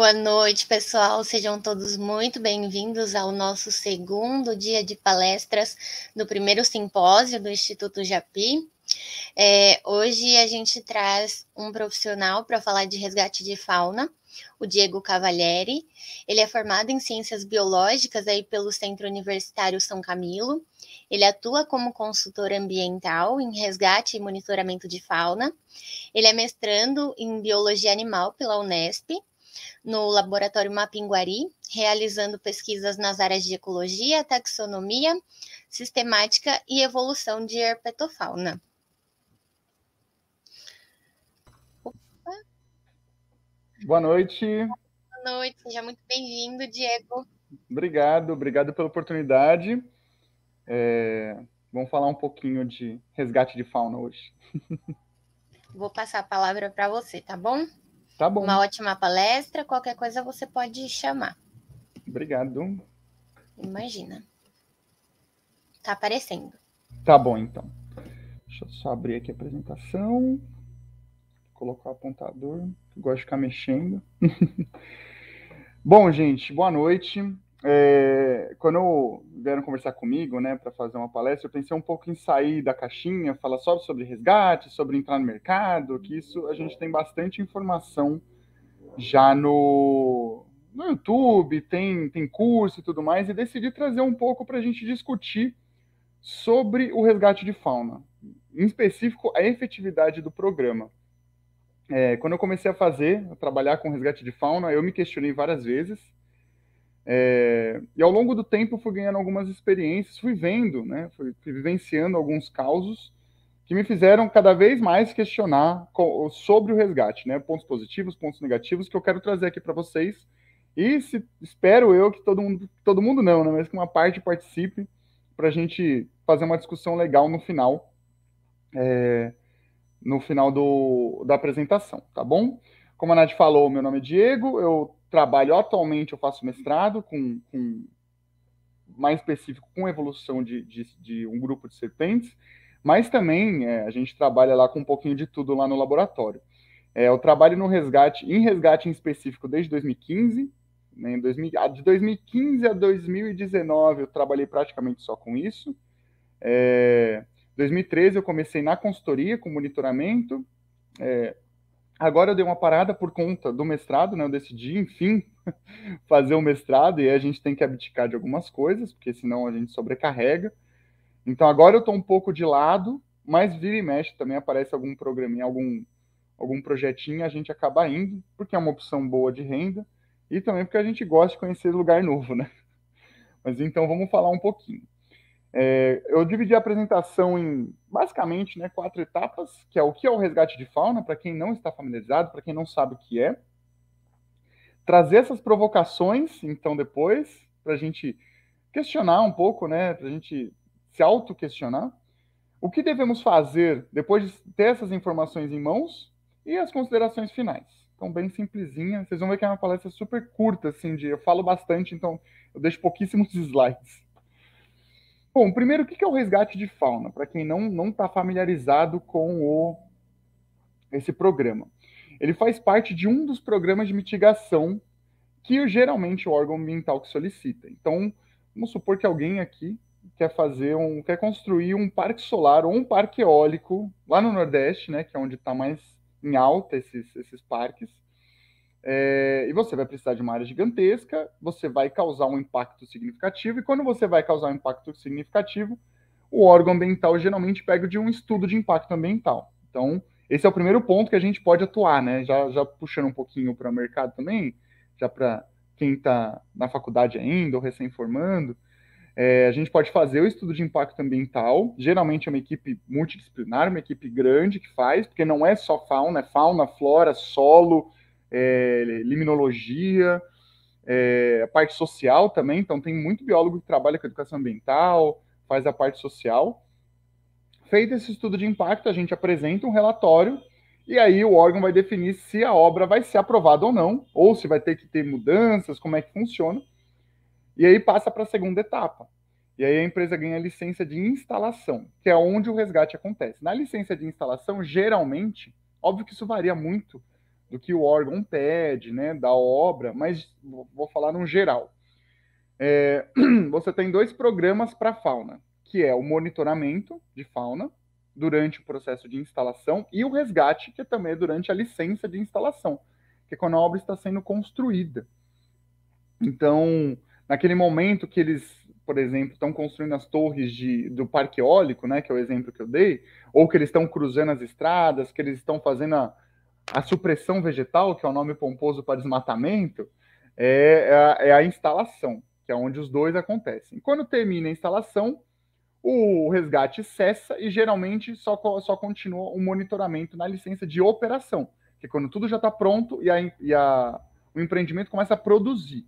Boa noite, pessoal. Sejam todos muito bem-vindos ao nosso segundo dia de palestras do primeiro simpósio do Instituto Japi. É, hoje a gente traz um profissional para falar de resgate de fauna, o Diego Cavalieri. Ele é formado em ciências biológicas aí pelo Centro Universitário São Camilo. Ele atua como consultor ambiental em resgate e monitoramento de fauna. Ele é mestrando em biologia animal pela Unesp no Laboratório Mapinguari, realizando pesquisas nas áreas de ecologia, taxonomia, sistemática e evolução de herpetofauna. Opa. Boa noite. Boa noite, seja muito bem-vindo, Diego. Obrigado, obrigado pela oportunidade. É, vamos falar um pouquinho de resgate de fauna hoje. Vou passar a palavra para você, tá bom? Tá bom. Uma ótima palestra, qualquer coisa você pode chamar. Obrigado. Imagina. Tá aparecendo. Tá bom, então. Deixa eu só abrir aqui a apresentação. Colocar o apontador. Gosto de ficar mexendo. bom, gente, boa noite é, quando vieram conversar comigo, né, para fazer uma palestra, eu pensei um pouco em sair da caixinha, falar só sobre resgate, sobre entrar no mercado, que isso a gente tem bastante informação já no, no YouTube, tem, tem curso e tudo mais, e decidi trazer um pouco para a gente discutir sobre o resgate de fauna, em específico a efetividade do programa. É, quando eu comecei a fazer, a trabalhar com resgate de fauna, eu me questionei várias vezes é, e ao longo do tempo fui ganhando algumas experiências, fui vendo, né, fui, fui vivenciando alguns causos que me fizeram cada vez mais questionar sobre o resgate, né, pontos positivos, pontos negativos que eu quero trazer aqui para vocês. E se, espero eu que todo mundo, todo mundo não, né, mas que uma parte participe para a gente fazer uma discussão legal no final, é, no final do, da apresentação, tá bom? Como a Nath falou, meu nome é Diego, eu trabalho atualmente, eu faço mestrado com, com mais específico com evolução de, de, de, um grupo de serpentes, mas também é, a gente trabalha lá com um pouquinho de tudo lá no laboratório. É, eu trabalho no resgate, em resgate em específico desde 2015, né, em 2000, ah, de 2015 a 2019 eu trabalhei praticamente só com isso. É, 2013 eu comecei na consultoria com monitoramento, é, Agora eu dei uma parada por conta do mestrado, né? Eu decidi, enfim, fazer o mestrado e a gente tem que abdicar de algumas coisas, porque senão a gente sobrecarrega. Então agora eu estou um pouco de lado, mas vira e mexe também aparece algum programinha, algum algum projetinho, a gente acaba indo, porque é uma opção boa de renda e também porque a gente gosta de conhecer lugar novo, né? Mas então vamos falar um pouquinho. É, eu dividi a apresentação em basicamente né, quatro etapas, que é o que é o resgate de fauna, para quem não está familiarizado, para quem não sabe o que é. Trazer essas provocações, então, depois, para a gente questionar um pouco, né, para a gente se auto-questionar. O que devemos fazer depois de ter essas informações em mãos e as considerações finais. Então, bem simplesinha. Vocês vão ver que é uma palestra super curta, assim, de eu falo bastante, então eu deixo pouquíssimos slides. Bom, primeiro, o que é o resgate de fauna, para quem não está familiarizado com o, esse programa? Ele faz parte de um dos programas de mitigação que geralmente o órgão ambiental que solicita. Então, vamos supor que alguém aqui quer fazer um, quer construir um parque solar ou um parque eólico lá no Nordeste, né, que é onde está mais em alta esses, esses parques. É, e você vai precisar de uma área gigantesca, você vai causar um impacto significativo, e quando você vai causar um impacto significativo, o órgão ambiental geralmente pega de um estudo de impacto ambiental. Então, esse é o primeiro ponto que a gente pode atuar, né? Já, já puxando um pouquinho para o mercado também, já para quem está na faculdade ainda ou recém-formando, é, a gente pode fazer o estudo de impacto ambiental. Geralmente é uma equipe multidisciplinar, uma equipe grande que faz, porque não é só fauna, é fauna, flora, solo, é, liminologia, é, a parte social também. Então, tem muito biólogo que trabalha com educação ambiental, faz a parte social. Feito esse estudo de impacto, a gente apresenta um relatório e aí o órgão vai definir se a obra vai ser aprovada ou não, ou se vai ter que ter mudanças, como é que funciona. E aí passa para a segunda etapa. E aí a empresa ganha a licença de instalação, que é onde o resgate acontece. Na licença de instalação, geralmente, óbvio que isso varia muito do que o órgão pede, né, da obra, mas vou falar no geral. É, você tem dois programas para fauna, que é o monitoramento de fauna durante o processo de instalação e o resgate, que também é durante a licença de instalação, que é quando a obra está sendo construída. Então, naquele momento que eles, por exemplo, estão construindo as torres de, do parque eólico, né, que é o exemplo que eu dei, ou que eles estão cruzando as estradas, que eles estão fazendo a a supressão vegetal, que é o nome pomposo para desmatamento, é, é a, é a, instalação, que é onde os dois acontecem. Quando termina a instalação, o resgate cessa e geralmente só, só continua o monitoramento na licença de operação, que é quando tudo já está pronto e, a, e a, o empreendimento começa a produzir.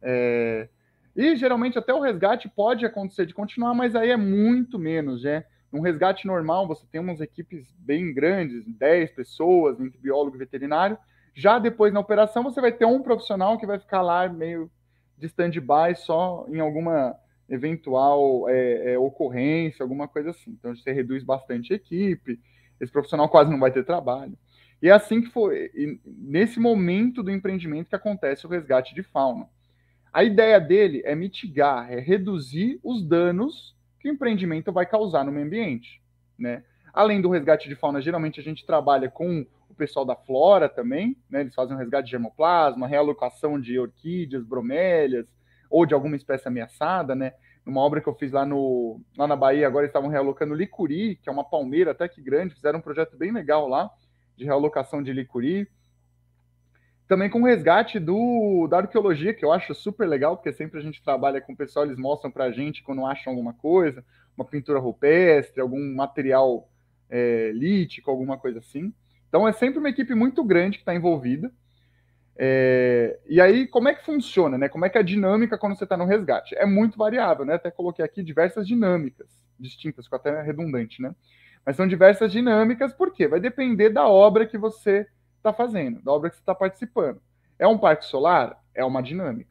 É, e geralmente até o resgate pode acontecer de continuar, mas aí é muito menos, né? Num resgate normal, você tem umas equipes bem grandes, 10 pessoas, entre biólogo e veterinário. Já depois na operação, você vai ter um profissional que vai ficar lá meio de stand-by só em alguma eventual é, é, ocorrência, alguma coisa assim. Então você reduz bastante a equipe, esse profissional quase não vai ter trabalho. E é assim que foi, nesse momento do empreendimento que acontece o resgate de fauna. A ideia dele é mitigar, é reduzir os danos que o empreendimento vai causar no meio ambiente, né? Além do resgate de fauna, geralmente a gente trabalha com o pessoal da flora também, né? Eles fazem um resgate de germoplasma, realocação de orquídeas, bromélias ou de alguma espécie ameaçada, né? Numa obra que eu fiz lá, no, lá na Bahia, agora estavam realocando licuri, que é uma palmeira até que grande, fizeram um projeto bem legal lá de realocação de licuri também com o resgate do, da arqueologia, que eu acho super legal, porque sempre a gente trabalha com o pessoal, eles mostram para a gente quando acham alguma coisa, uma pintura rupestre, algum material é, lítico, alguma coisa assim. Então é sempre uma equipe muito grande que está envolvida. É, e aí, como é que funciona, né? Como é que é a dinâmica quando você está no resgate? É muito variável, né? Até coloquei aqui diversas dinâmicas distintas, ficou até redundante, né? Mas são diversas dinâmicas, porque vai depender da obra que você está fazendo, da obra que você está participando. É um parque solar? É uma dinâmica.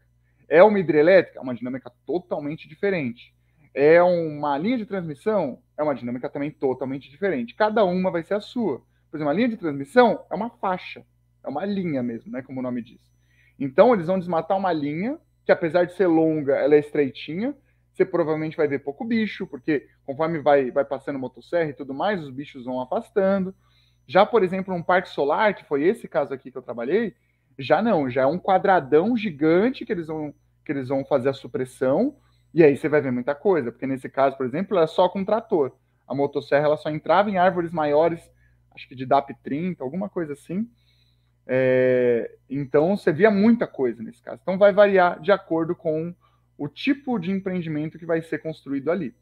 É uma hidrelétrica? É uma dinâmica totalmente diferente. É uma linha de transmissão? É uma dinâmica também totalmente diferente. Cada uma vai ser a sua. Por exemplo, a linha de transmissão é uma faixa, é uma linha mesmo, né? Como o nome diz. Então, eles vão desmatar uma linha que, apesar de ser longa, ela é estreitinha. Você provavelmente vai ver pouco bicho, porque conforme vai, vai passando motosserra e tudo mais, os bichos vão afastando. Já, por exemplo, um parque solar, que foi esse caso aqui que eu trabalhei, já não, já é um quadradão gigante que eles vão, que eles vão fazer a supressão, e aí você vai ver muita coisa, porque nesse caso, por exemplo, era é só com um trator. A motosserra ela só entrava em árvores maiores, acho que de DAP 30, alguma coisa assim. É, então você via muita coisa nesse caso. Então vai variar de acordo com o tipo de empreendimento que vai ser construído ali.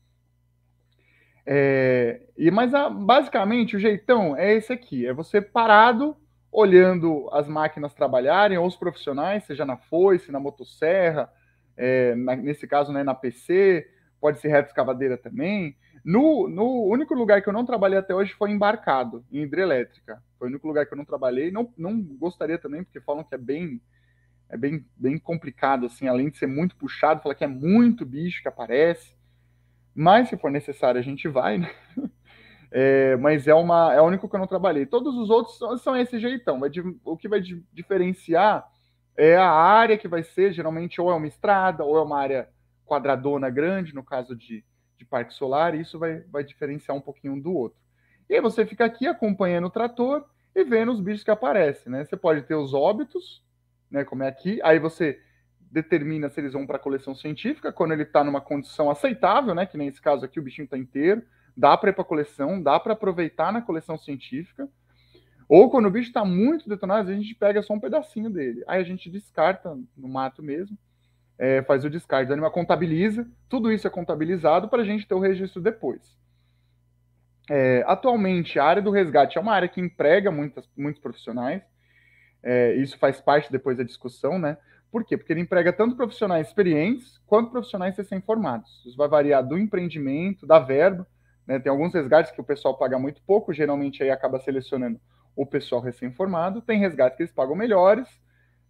É, e mas a, basicamente o jeitão é esse aqui, é você parado olhando as máquinas trabalharem ou os profissionais, seja na foice, na motosserra, é, na, nesse caso né, na PC, pode ser reto escavadeira também. No, no único lugar que eu não trabalhei até hoje foi embarcado, em hidrelétrica. Foi o único lugar que eu não trabalhei. Não, não gostaria também, porque falam que é bem é bem, bem complicado, assim, além de ser muito puxado, fala que é muito bicho que aparece. Mas se for necessário, a gente vai, né? É, mas é uma é o único que eu não trabalhei. Todos os outros são, esse jeitão. Vai, o que vai diferenciar é a área que vai ser, geralmente, ou é uma estrada, ou é uma área quadradona grande, no caso de, de parque solar, isso vai, vai diferenciar um pouquinho um do outro. E aí você fica aqui acompanhando o trator e vendo os bichos que aparecem, né? Você pode ter os óbitos, né? Como é aqui, aí você determina se eles vão para a coleção científica, quando ele está numa condição aceitável, né? Que nesse caso aqui, o bichinho está inteiro, dá para ir para a coleção, dá para aproveitar na coleção científica. Ou quando o bicho está muito detonado, a gente pega só um pedacinho dele. Aí a gente descarta no mato mesmo, é, faz o descarte do animal, contabiliza. Tudo isso é contabilizado para a gente ter o registro depois. É, atualmente, a área do resgate é uma área que emprega muitas, muitos profissionais. É, isso faz parte depois da discussão, né? Por quê? Porque ele emprega tanto profissionais experientes quanto profissionais recém-formados. Isso vai variar do empreendimento, da verba. Né? Tem alguns resgates que o pessoal paga muito pouco, geralmente aí acaba selecionando o pessoal recém-formado. Tem resgates que eles pagam melhores,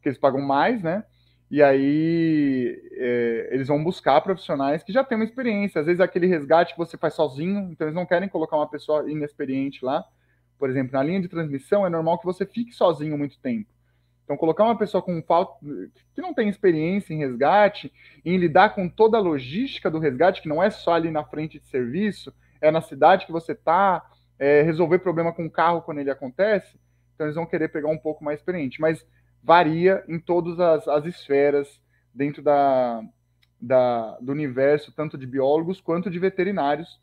que eles pagam mais, né? E aí é, eles vão buscar profissionais que já têm uma experiência. Às vezes é aquele resgate que você faz sozinho, então eles não querem colocar uma pessoa inexperiente lá. Por exemplo, na linha de transmissão é normal que você fique sozinho muito tempo. Então, colocar uma pessoa com falta que não tem experiência em resgate, em lidar com toda a logística do resgate, que não é só ali na frente de serviço, é na cidade que você está, é resolver problema com o carro quando ele acontece, então eles vão querer pegar um pouco mais experiente. Mas varia em todas as, as esferas dentro da, da, do universo, tanto de biólogos quanto de veterinários,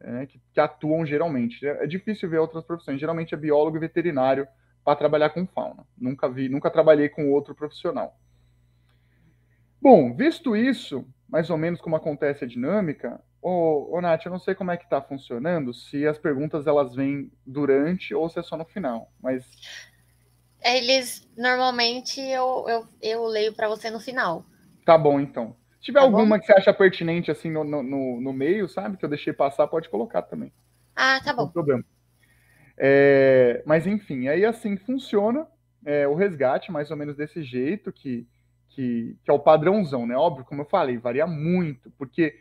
é, que, que atuam geralmente. É, é difícil ver outras profissões, geralmente é biólogo e veterinário para trabalhar com fauna. Nunca vi, nunca trabalhei com outro profissional. Bom, visto isso, mais ou menos como acontece a dinâmica, ô, ô Nath, eu não sei como é que está funcionando, se as perguntas elas vêm durante ou se é só no final, mas... Eles, normalmente, eu, eu, eu leio para você no final. Tá bom, então. Se tiver tá alguma bom? que você acha pertinente, assim, no, no, no meio, sabe, que eu deixei passar, pode colocar também. Ah, tá bom. Não problema. É, mas enfim, aí assim funciona é, o resgate, mais ou menos desse jeito, que, que, que é o padrãozão, né? Óbvio, como eu falei, varia muito, porque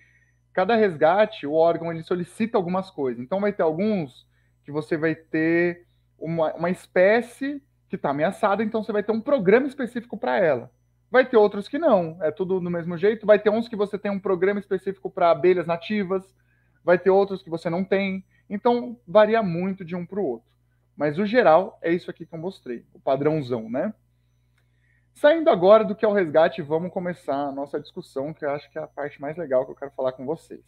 cada resgate, o órgão ele solicita algumas coisas. Então vai ter alguns que você vai ter uma, uma espécie que está ameaçada, então você vai ter um programa específico para ela. Vai ter outros que não, é tudo do mesmo jeito. Vai ter uns que você tem um programa específico para abelhas nativas, vai ter outros que você não tem. Então, varia muito de um para o outro. Mas o geral é isso aqui que eu mostrei, o padrãozão, né? Saindo agora do que é o resgate, vamos começar a nossa discussão, que eu acho que é a parte mais legal que eu quero falar com vocês.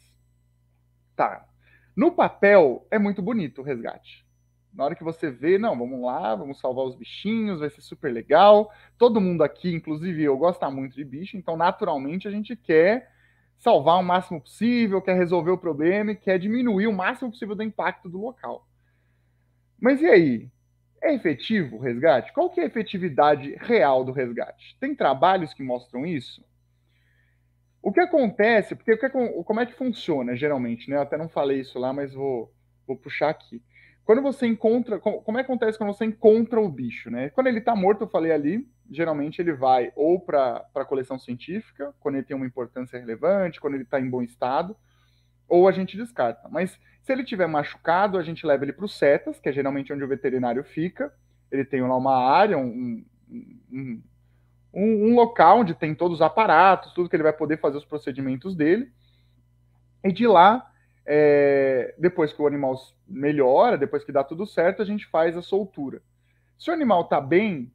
Tá. No papel, é muito bonito o resgate. Na hora que você vê, não, vamos lá, vamos salvar os bichinhos, vai ser super legal. Todo mundo aqui, inclusive eu, gosta muito de bicho, então naturalmente a gente quer salvar o máximo possível, quer resolver o problema e quer diminuir o máximo possível do impacto do local. Mas e aí? É efetivo o resgate? Qual que é a efetividade real do resgate? Tem trabalhos que mostram isso? O que acontece, porque é como é que funciona geralmente, né? Eu até não falei isso lá, mas vou, vou puxar aqui. Quando você encontra, como é que acontece quando você encontra o bicho, né? Quando ele está morto, eu falei ali, geralmente ele vai ou para a coleção científica, quando ele tem uma importância relevante, quando ele está em bom estado, ou a gente descarta. Mas se ele tiver machucado, a gente leva ele para os setas, que é geralmente onde o veterinário fica. Ele tem lá uma área, um, um, um, um local onde tem todos os aparatos, tudo que ele vai poder fazer os procedimentos dele. E de lá, é, depois que o animal melhora, depois que dá tudo certo, a gente faz a soltura. Se o animal está bem,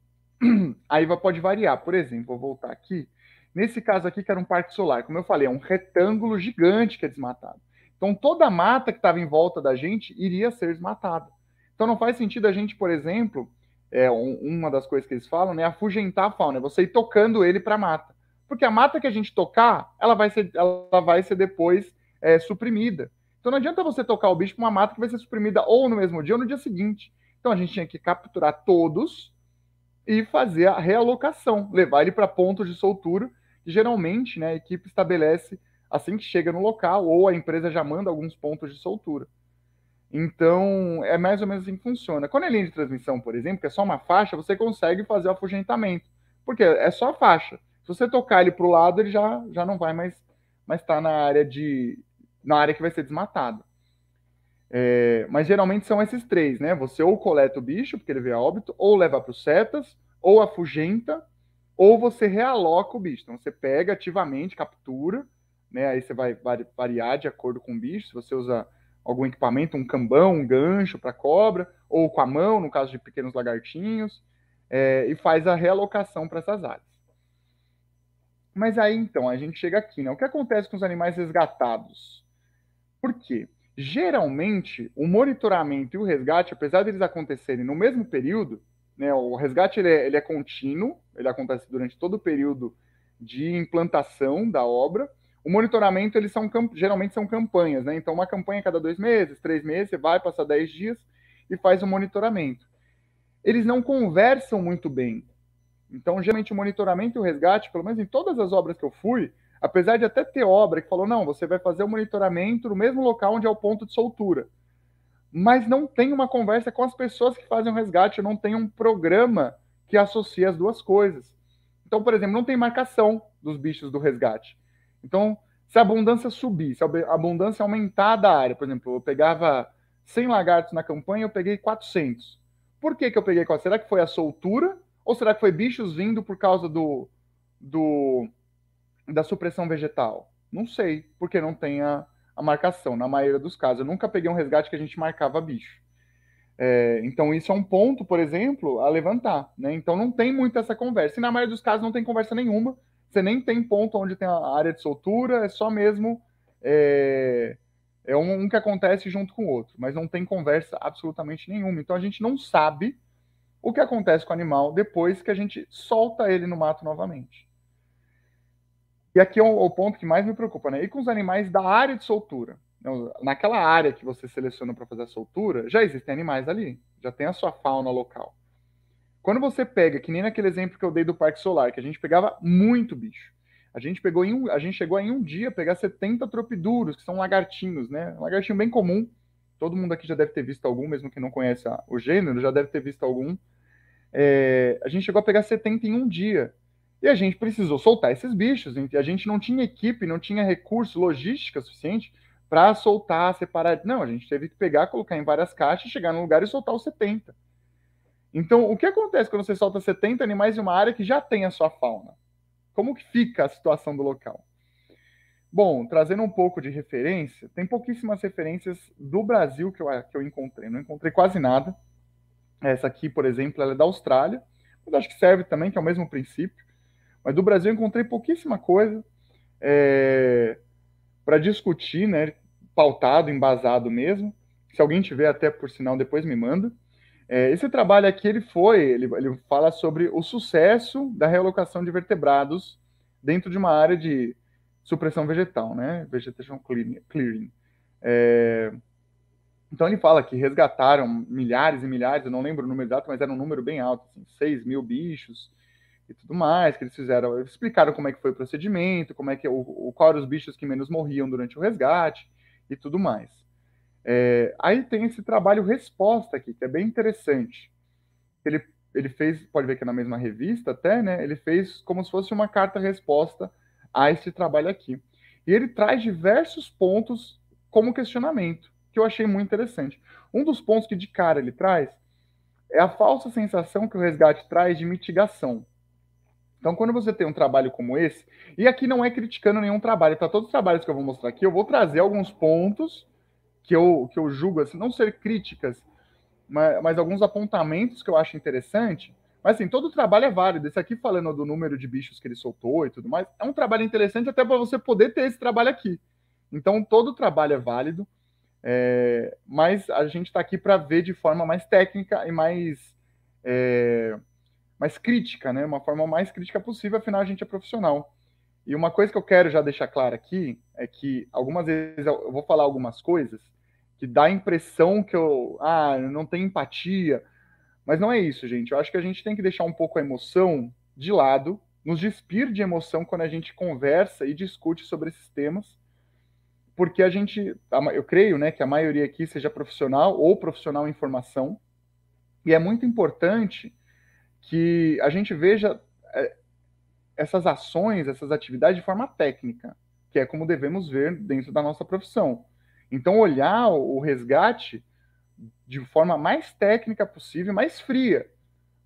aí pode variar. Por exemplo, vou voltar aqui. Nesse caso aqui, que era um parque solar, como eu falei, é um retângulo gigante que é desmatado. Então, toda a mata que estava em volta da gente iria ser desmatada. Então, não faz sentido a gente, por exemplo, é um, uma das coisas que eles falam, né, afugentar a fauna, é você ir tocando ele para a mata. Porque a mata que a gente tocar, ela vai ser, ela vai ser depois é, suprimida. Então, não adianta você tocar o bicho para uma mata que vai ser suprimida ou no mesmo dia ou no dia seguinte. Então, a gente tinha que capturar todos e fazer a realocação, levar ele para pontos de soltura, que geralmente né, a equipe estabelece assim que chega no local, ou a empresa já manda alguns pontos de soltura. Então, é mais ou menos assim que funciona. Quando é linha de transmissão, por exemplo, que é só uma faixa, você consegue fazer o afugentamento, porque é só a faixa. Se você tocar ele para o lado, ele já, já não vai mais estar mais tá na área de na área que vai ser desmatada. É, mas geralmente são esses três, né? Você ou coleta o bicho, porque ele veio a óbito, ou leva para os setas, ou afugenta, ou você realoca o bicho. Então você pega ativamente, captura, né? Aí você vai variar de acordo com o bicho. Se você usa algum equipamento, um cambão, um gancho para cobra, ou com a mão, no caso de pequenos lagartinhos, é, e faz a realocação para essas áreas. Mas aí então a gente chega aqui, né? O que acontece com os animais resgatados? Por quê? Geralmente, o monitoramento e o resgate, apesar deles de acontecerem no mesmo período, né, o resgate ele é, ele é contínuo, ele acontece durante todo o período de implantação da obra. O monitoramento, eles são geralmente são campanhas, né? Então, uma campanha cada dois meses, três meses, você vai, passar dez dias e faz o monitoramento. Eles não conversam muito bem. Então, geralmente, o monitoramento e o resgate, pelo menos em todas as obras que eu fui, Apesar de até ter obra que falou, não, você vai fazer o monitoramento no mesmo local onde é o ponto de soltura. Mas não tem uma conversa com as pessoas que fazem o resgate, não tem um programa que associe as duas coisas. Então, por exemplo, não tem marcação dos bichos do resgate. Então, se a abundância subir, se a abundância aumentar da área, por exemplo, eu pegava 100 lagartos na campanha, eu peguei 400. Por que, que eu peguei 400? Será que foi a soltura? Ou será que foi bichos vindo por causa do, do da supressão vegetal? Não sei, porque não tem a, a marcação, na maioria dos casos. Eu nunca peguei um resgate que a gente marcava bicho. É, então, isso é um ponto, por exemplo, a levantar. Né? Então, não tem muito essa conversa. E na maioria dos casos, não tem conversa nenhuma. Você nem tem ponto onde tem a área de soltura, é só mesmo. É, é um, um que acontece junto com o outro, mas não tem conversa absolutamente nenhuma. Então, a gente não sabe o que acontece com o animal depois que a gente solta ele no mato novamente. E aqui é o, ponto que mais me preocupa, né? E com os animais da área de soltura. Né, naquela área que você seleciona para fazer a soltura, já existem animais ali, já tem a sua fauna local. Quando você pega, que nem naquele exemplo que eu dei do Parque Solar, que a gente pegava muito bicho. A gente pegou em um, a gente chegou em um dia a pegar 70 tropiduros, que são lagartinhos, né? Um lagartinho bem comum. Todo mundo aqui já deve ter visto algum, mesmo que não conheça o gênero, já deve ter visto algum. É, a gente chegou a pegar 70 em um dia. E a gente precisou soltar esses bichos. A gente não tinha equipe, não tinha recurso, logística suficiente para soltar, separar. Não, a gente teve que pegar, colocar em várias caixas, chegar no lugar e soltar os 70. Então, o que acontece quando você solta 70 animais em uma área que já tem a sua fauna? Como que fica a situação do local? Bom, trazendo um pouco de referência, tem pouquíssimas referências do Brasil que eu, que eu encontrei. Não encontrei quase nada. Essa aqui, por exemplo, ela é da Austrália, mas acho que serve também, que é o mesmo princípio. Mas do Brasil eu encontrei pouquíssima coisa é, eh, para discutir, né? Pautado, embasado mesmo. Se alguém tiver, até por sinal, depois me manda. É, esse trabalho aqui ele foi, ele, ele fala sobre o sucesso da realocação de vertebrados dentro de uma área de supressão vegetal, né? Vegetation clearing. É, então ele fala que resgataram milhares e milhares, eu não lembro o número exato, mas era um número bem alto, assim, 6 mil bichos, e tudo mais, que eles fizeram, explicaram como é que foi o procedimento, como é que é o, o qual eram os bichos que menos morriam durante o resgate e tudo mais. É, aí tem esse trabalho resposta aqui, que é bem interessante. Ele, ele fez, pode ver que é na mesma revista até, né? Ele fez como se fosse uma carta-resposta a esse trabalho aqui. E ele traz diversos pontos como questionamento, que eu achei muito interessante. Um dos pontos que de cara ele traz é a falsa sensação que o resgate traz de mitigação. Então, quando você tem um trabalho como esse, e aqui não é criticando nenhum trabalho, tá? Todos os trabalhos que eu vou mostrar aqui, eu vou trazer alguns pontos que eu, que eu julgo, assim, não ser críticas, mas, mas alguns apontamentos que eu acho interessante. Mas, assim, todo trabalho é válido. Esse aqui, falando do número de bichos que ele soltou e tudo mais, é um trabalho interessante até para você poder ter esse trabalho aqui. Então, todo trabalho é válido, é, mas a gente está aqui para ver de forma mais técnica e mais. É, mais crítica, né? Uma forma mais crítica possível, afinal a gente é profissional. E uma coisa que eu quero já deixar clara aqui é que algumas vezes eu vou falar algumas coisas que dá a impressão que eu, ah, eu não tenho empatia, mas não é isso, gente. Eu acho que a gente tem que deixar um pouco a emoção de lado, nos despir de emoção quando a gente conversa e discute sobre esses temas, porque a gente, eu creio, né, que a maioria aqui seja profissional ou profissional em formação, e é muito importante que a gente veja é, essas ações, essas atividades de forma técnica, que é como devemos ver dentro da nossa profissão. Então, olhar o resgate de forma mais técnica possível, mais fria,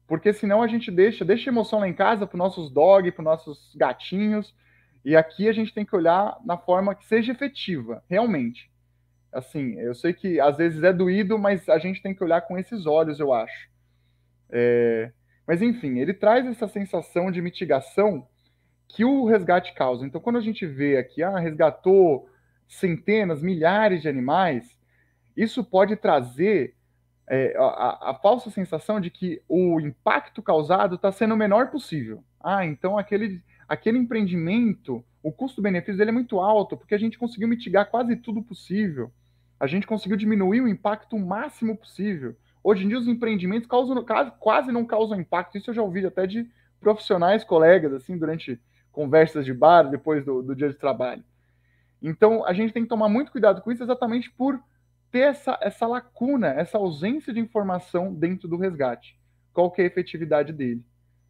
porque senão a gente deixa, deixa emoção lá em casa para os nossos dogs, para os nossos gatinhos, e aqui a gente tem que olhar na forma que seja efetiva, realmente. Assim, eu sei que às vezes é doído, mas a gente tem que olhar com esses olhos, eu acho. É, mas enfim, ele traz essa sensação de mitigação que o resgate causa. Então, quando a gente vê aqui, ah, resgatou centenas, milhares de animais, isso pode trazer é, a, a, falsa sensação de que o impacto causado está sendo o menor possível. Ah, então aquele, aquele empreendimento, o custo-benefício dele é muito alto, porque a gente conseguiu mitigar quase tudo possível. A gente conseguiu diminuir o impacto o máximo possível. Hoje em dia, os empreendimentos causam, quase não causam impacto. Isso eu já ouvi até de profissionais, colegas, assim, durante conversas de bar, depois do, do dia de trabalho. Então, a gente tem que tomar muito cuidado com isso, exatamente por ter essa, essa lacuna, essa ausência de informação dentro do resgate. Qual que é a efetividade dele?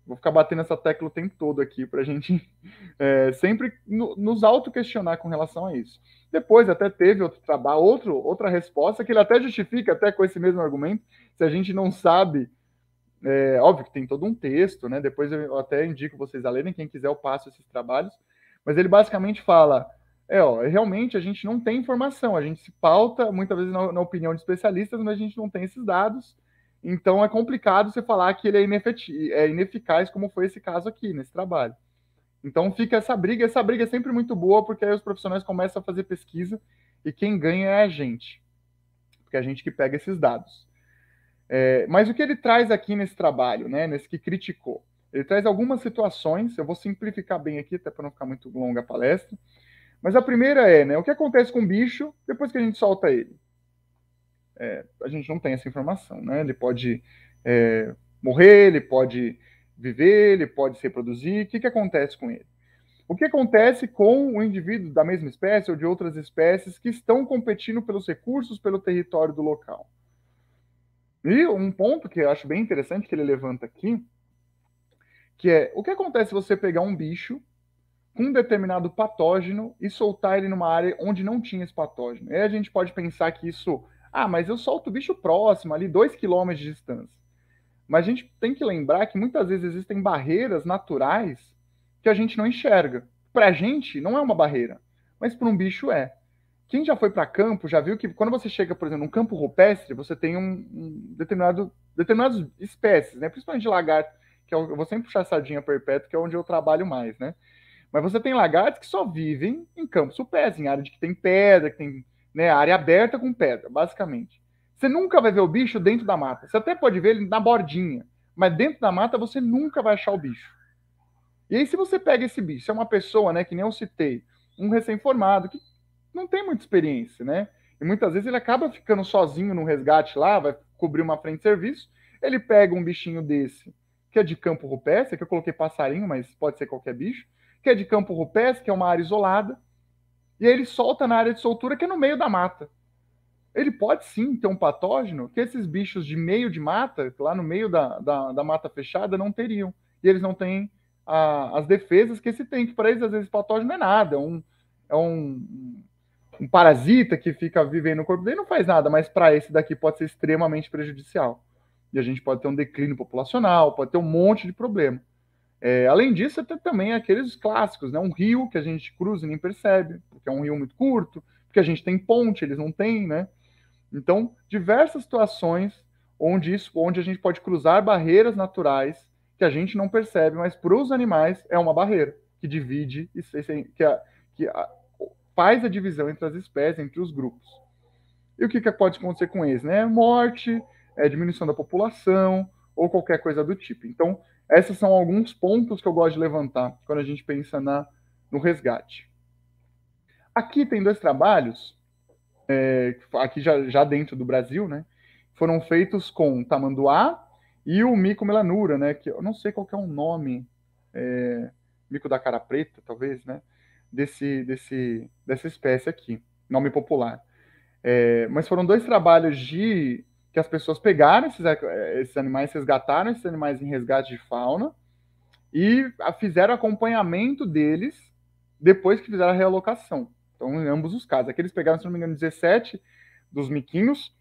Vou ficar batendo essa tecla o tempo todo aqui para a gente é, sempre no, nos auto-questionar com relação a isso. Depois até teve outro trabalho, outro, outra resposta, que ele até justifica, até com esse mesmo argumento, se a gente não sabe é, óbvio que tem todo um texto, né? Depois eu até indico vocês a lerem, quem quiser eu passo esses trabalhos. Mas ele basicamente fala: é, ó, realmente a gente não tem informação, a gente se pauta muitas vezes na, na opinião de especialistas, mas a gente não tem esses dados. Então é complicado você falar que ele é, é ineficaz, como foi esse caso aqui, nesse trabalho. Então fica essa briga, essa briga é sempre muito boa, porque aí os profissionais começam a fazer pesquisa e quem ganha é a gente, porque é a gente que pega esses dados. É, mas o que ele traz aqui nesse trabalho, né, nesse que criticou? Ele traz algumas situações, eu vou simplificar bem aqui, até para não ficar muito longa a palestra. Mas a primeira é, né, o que acontece com o bicho depois que a gente solta ele? é, a gente não tem essa informação, né? Ele pode é, morrer, ele pode viver, ele pode se reproduzir. O que, que acontece com ele? O que acontece com o indivíduo da mesma espécie ou de outras espécies que estão competindo pelos recursos, pelo território do local? E um ponto que eu acho bem interessante que ele levanta aqui, que é o que acontece se você pegar um bicho com um determinado patógeno e soltar ele numa área onde não tinha esse patógeno? E a gente pode pensar que isso ah, mas eu solto o bicho próximo, ali, dois quilômetros de distância. Mas a gente tem que lembrar que muitas vezes existem barreiras naturais que a gente não enxerga. Para a gente, não é uma barreira, mas para um bicho é. Quem já foi para campo já viu que quando você chega, por exemplo, num campo rupestre, você tem um, um determinado determinadas espécies, né? Principalmente lagarto, que eu, é eu vou sempre puxar sardinha perpétua, que é onde eu trabalho mais, né? Mas você tem lagartos que só vivem em campos rupestres, em área de que tem pedra, que tem né? Área aberta com pedra, basicamente. Você nunca vai ver o bicho dentro da mata. Você até pode ver ele na bordinha, mas dentro da mata você nunca vai achar o bicho. E aí, se você pega esse bicho, se é uma pessoa, né, que nem eu citei, um recém-formado, que não tem muita experiência, né? E muitas vezes ele acaba ficando sozinho no resgate lá, vai cobrir uma frente de serviço, ele pega um bichinho desse, que é de campo rupestre, que eu coloquei passarinho, mas pode ser qualquer bicho, que é de campo rupestre, que é uma área isolada, e aí ele solta na área de soltura, que é no meio da mata. Ele pode sim ter um patógeno que esses bichos de meio de mata, lá no meio da, da, da mata fechada, não teriam. E eles não têm a, as defesas que esse tem, que para eles, às vezes, patógeno é nada, é um, é um, um parasita que fica vivendo no corpo dele, não faz nada, mas para esse daqui pode ser extremamente prejudicial. E a gente pode ter um declínio populacional, pode ter um monte de problema. É, além disso, até também aqueles clássicos, né? Um rio que a gente cruza e nem percebe, porque é um rio muito curto, porque a gente tem ponte, eles não têm, né? Então, diversas situações onde isso, onde a gente pode cruzar barreiras naturais que a gente não percebe, mas para os animais é uma barreira que divide, que, a, que a, faz a divisão entre as espécies, entre os grupos. E o que, que pode acontecer com eles? Né? É morte, é, diminuição da população ou qualquer coisa do tipo. Então, esses são alguns pontos que eu gosto de levantar quando a gente pensa na, no resgate. Aqui tem dois trabalhos, é, aqui já, já dentro do Brasil, né? Foram feitos com tamanduá e o mico melanura, né? Que eu não sei qual é o nome, é, mico da cara preta, talvez, né? Desse, desse, dessa espécie aqui, nome popular. É, mas foram dois trabalhos de que as pessoas pegaram esses, eh, esses animais, resgataram esses animais em resgate de fauna e fizeram acompanhamento deles depois que fizeram a realocação. Então, em ambos os casos. Aqui eles pegaram, se não me engano, 17 dos miquinhos.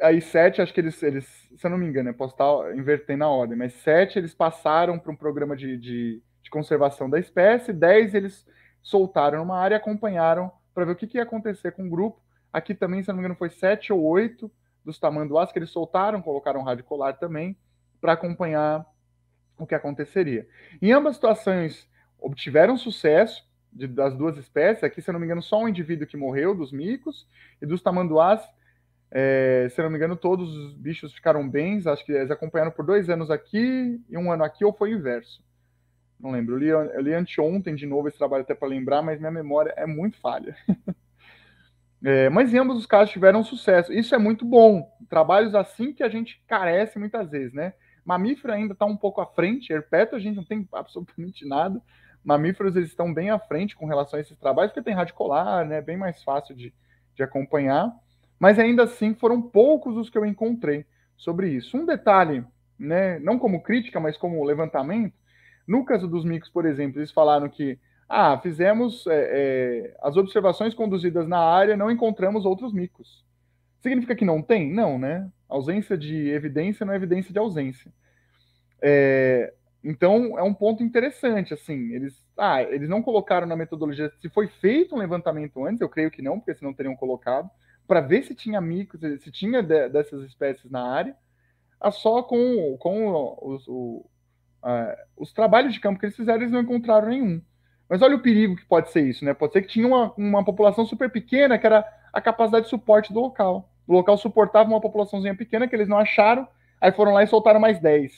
Aí sete, acho que eles, eles, se eu não me engano, eu posso estar invertendo a ordem, mas sete eles passaram para um programa de, de, de, conservação da espécie, dez eles soltaram numa área e acompanharam para ver o que, que ia acontecer com o grupo. Aqui também, se não me engano, foi sete ou oito dos tamanduás que eles soltaram, colocaram rádio colar também, para acompanhar o que aconteceria. Em ambas situações, obtiveram sucesso de, das duas espécies. Aqui, se não me engano, só um indivíduo que morreu dos micos e dos tamanduás. É, se não me engano, todos os bichos ficaram bens. Acho que eles acompanharam por dois anos aqui e um ano aqui, ou foi o inverso. Não lembro. Eu li, eu li anteontem de novo esse trabalho até para lembrar, mas minha memória é muito falha. É, mas em ambos os casos tiveram sucesso. Isso é muito bom. Trabalhos assim que a gente carece muitas vezes, né? Mamífero ainda está um pouco à frente, herpeto a gente não tem absolutamente nada. Mamíferos eles estão bem à frente com relação a esses trabalhos, porque tem radicular, né? Bem mais fácil de, de acompanhar. Mas ainda assim foram poucos os que eu encontrei sobre isso. Um detalhe, né? Não como crítica, mas como levantamento. No caso dos micos, por exemplo, eles falaram que ah, fizemos é, é, as observações conduzidas na área, não encontramos outros micos. Significa que não tem? Não, né? Ausência de evidência não é evidência de ausência. É, então, é um ponto interessante, assim, eles, ah, eles não colocaram na metodologia, se foi feito um levantamento antes, eu creio que não, porque senão teriam colocado, para ver se tinha micos, se tinha de, dessas espécies na área, só com, com os, o, os trabalhos de campo que eles fizeram, eles não encontraram nenhum. Mas olha o perigo que pode ser isso, né? Pode ser que tinha uma, uma população super pequena, que era a capacidade de suporte do local. O local suportava uma populaçãozinha pequena que eles não acharam, aí foram lá e soltaram mais 10.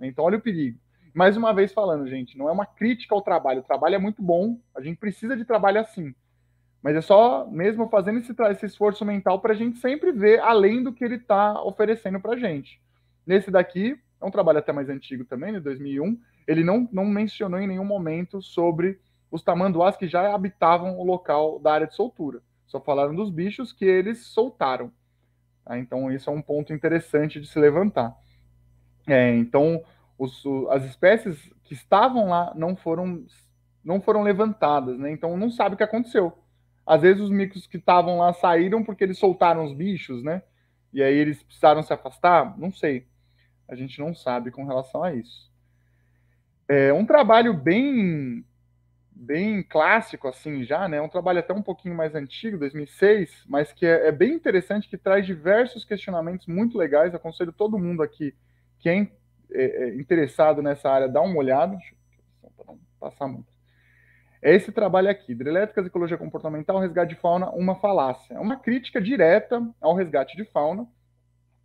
Então, olha o perigo. Mais uma vez falando, gente, não é uma crítica ao trabalho. O trabalho é muito bom, a gente precisa de trabalho assim. Mas é só mesmo fazendo esse, esse esforço mental para a gente sempre ver além do que ele está oferecendo para a gente. Nesse daqui, é um trabalho até mais antigo também, né? de 2001 ele não, não mencionou em nenhum momento sobre os tamanduás que já habitavam o local da área de soltura. Só falaram dos bichos que eles soltaram. Tá? Então, isso é um ponto interessante de se levantar. É, então, os, as espécies que estavam lá não foram, não foram levantadas, né? Então, não sabe o que aconteceu. Às vezes, os micos que estavam lá saíram porque eles soltaram os bichos, né? E aí eles precisaram se afastar? Não sei. A gente não sabe com relação a isso. É um trabalho bem bem clássico assim já, né? É um trabalho até um pouquinho mais antigo, 2006, mas que é, é bem interessante, que traz diversos questionamentos muito legais. Aconselho todo mundo aqui que é, é, interessado nessa área dar uma olhada. Deixa eu passar muito. É esse trabalho aqui, Hidrelétricas, Ecologia Comportamental, Resgate de Fauna, uma falácia. É uma crítica direta ao resgate de fauna.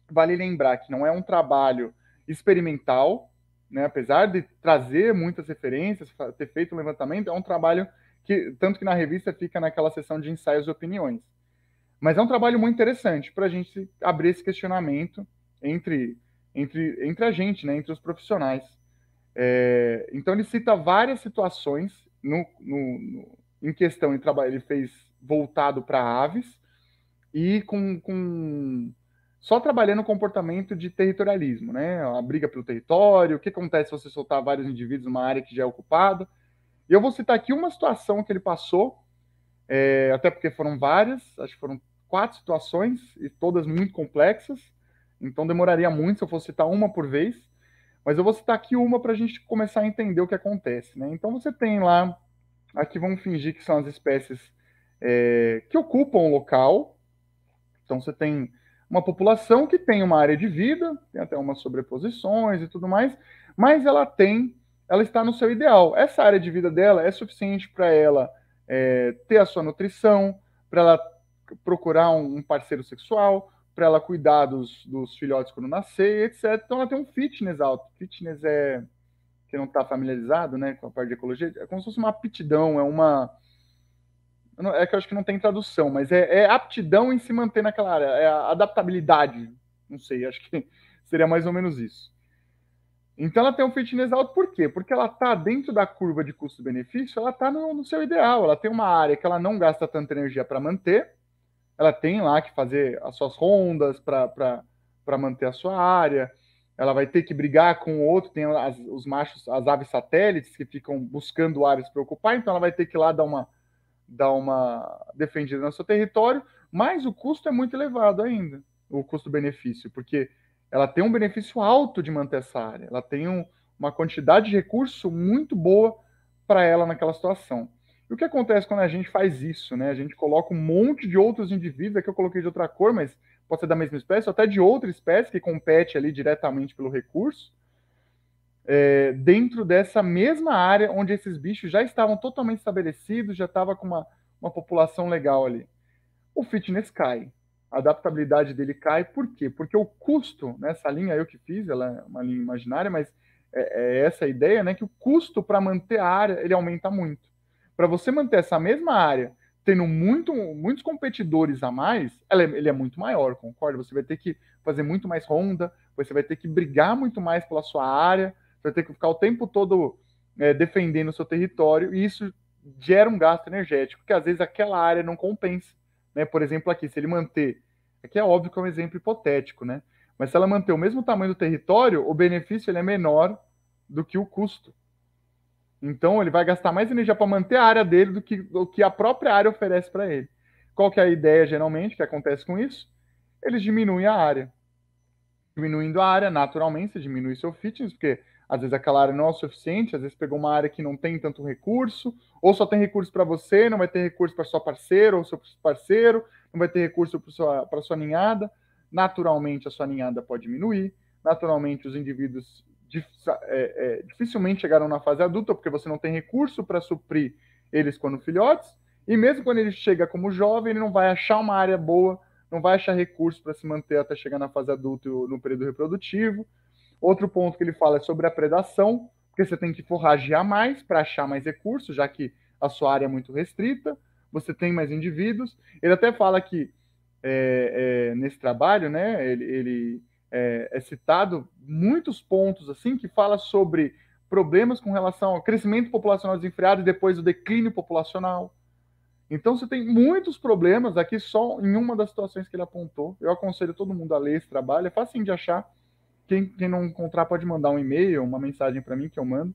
Vale lembrar que não é um trabalho experimental, né, apesar de trazer muitas referências, ter feito o levantamento, é um trabalho que, tanto que na revista fica naquela seção de ensaios e opiniões. Mas é um trabalho muito interessante para a gente abrir esse questionamento entre, entre, entre a gente, né, entre os profissionais. É, então ele cita várias situações no, no, no em questão, ele, ele fez voltado para aves e com, com só trabalhando o comportamento de territorialismo, né? A briga pelo território, o que acontece se você soltar vários indivíduos numa área que já é ocupada. E eu vou citar aqui uma situação que ele passou, é, até porque foram várias, acho que foram quatro situações, e todas muito complexas, então demoraria muito se eu fosse citar uma por vez, mas eu vou citar aqui uma para a gente começar a entender o que acontece, né? Então você tem lá, aqui vamos fingir que são as espécies é, que ocupam o local, então você tem uma população que tem uma área de vida, tem até umas sobreposições e tudo mais, mas ela tem, ela está no seu ideal. Essa área de vida dela é suficiente para ela é, ter a sua nutrição, para ela procurar um parceiro sexual, para ela cuidar dos, dos, filhotes quando nascer, etc. Então ela tem um fitness alto. Fitness é quem não está familiarizado, né, com a parte de ecologia, é como se fosse uma aptidão, é uma é que eu acho que não tem tradução, mas é, é aptidão em se manter naquela área, é adaptabilidade. Não sei, acho que seria mais ou menos isso. Então ela tem um fitness alto por quê? Porque ela está dentro da curva de custo-benefício, ela está no, no, seu ideal, ela tem uma área que ela não gasta tanta energia para manter, ela tem lá que fazer as suas rondas para manter a sua área, ela vai ter que brigar com o outro, tem as, os machos, as aves satélites que ficam buscando áreas para ocupar, então ela vai ter que ir lá dar uma dar uma defendida no seu território, mas o custo é muito elevado ainda, o custo-benefício, porque ela tem um benefício alto de manter essa área, ela tem um, uma quantidade de recurso muito boa para ela naquela situação. E o que acontece quando a gente faz isso, né? A gente coloca um monte de outros indivíduos, aqui é eu coloquei de outra cor, mas pode ser da mesma espécie, ou até de outra espécie que compete ali diretamente pelo recurso, é, dentro dessa mesma área onde esses bichos já estavam totalmente estabelecidos, já estava com uma, uma população legal ali. O fitness cai, a adaptabilidade dele cai, por quê? Porque o custo, nessa né, linha eu que fiz, ela é uma linha imaginária, mas é, é essa a ideia, né, que o custo para manter a área, ele aumenta muito. Para você manter essa mesma área, tendo muito, muitos competidores a mais, ela, é, ele é muito maior, concorda? Você vai ter que fazer muito mais ronda, você vai ter que brigar muito mais pela sua área, vai ter que ficar o tempo todo é, defendendo o seu território, e isso gera um gasto energético, que às vezes aquela área não compensa. Né? Por exemplo, aqui, se ele manter. Aqui é óbvio que é um exemplo hipotético, né? Mas se ela manter o mesmo tamanho do território, o benefício ele é menor do que o custo. Então ele vai gastar mais energia para manter a área dele do que, o que a própria área oferece para ele. Qual que é a ideia geralmente que acontece com isso? Eles diminuem a área. Diminuindo a área, naturalmente, você diminui seu fitness, porque às vezes aquela área não é o suficiente, às vezes pegou uma área que não tem tanto recurso, ou só tem recurso para você, não vai ter recurso para sua parceira ou seu parceiro, não vai ter recurso para sua, sua ninhada. Naturalmente, a sua ninhada pode diminuir, naturalmente, os indivíduos dif é, é, dificilmente chegaram na fase adulta, porque você não tem recurso para suprir eles quando filhotes, e mesmo quando ele chega como jovem, ele não vai achar uma área boa, não vai achar recurso para se manter até chegar na fase adulta no período reprodutivo. Outro ponto que ele fala é sobre a predação, porque você tem que forragear mais para achar mais recursos, já que a sua área é muito restrita, você tem mais indivíduos. Ele até fala que é, é, nesse trabalho, né, ele, ele é, é, citado muitos pontos assim que fala sobre problemas com relação ao crescimento populacional desenfreado e depois o declínio populacional. Então você tem muitos problemas aqui só em uma das situações que ele apontou. Eu aconselho todo mundo a ler esse trabalho, é fácil de achar. Quem, quem não encontrar pode mandar um e-mail, uma mensagem para mim que eu mando.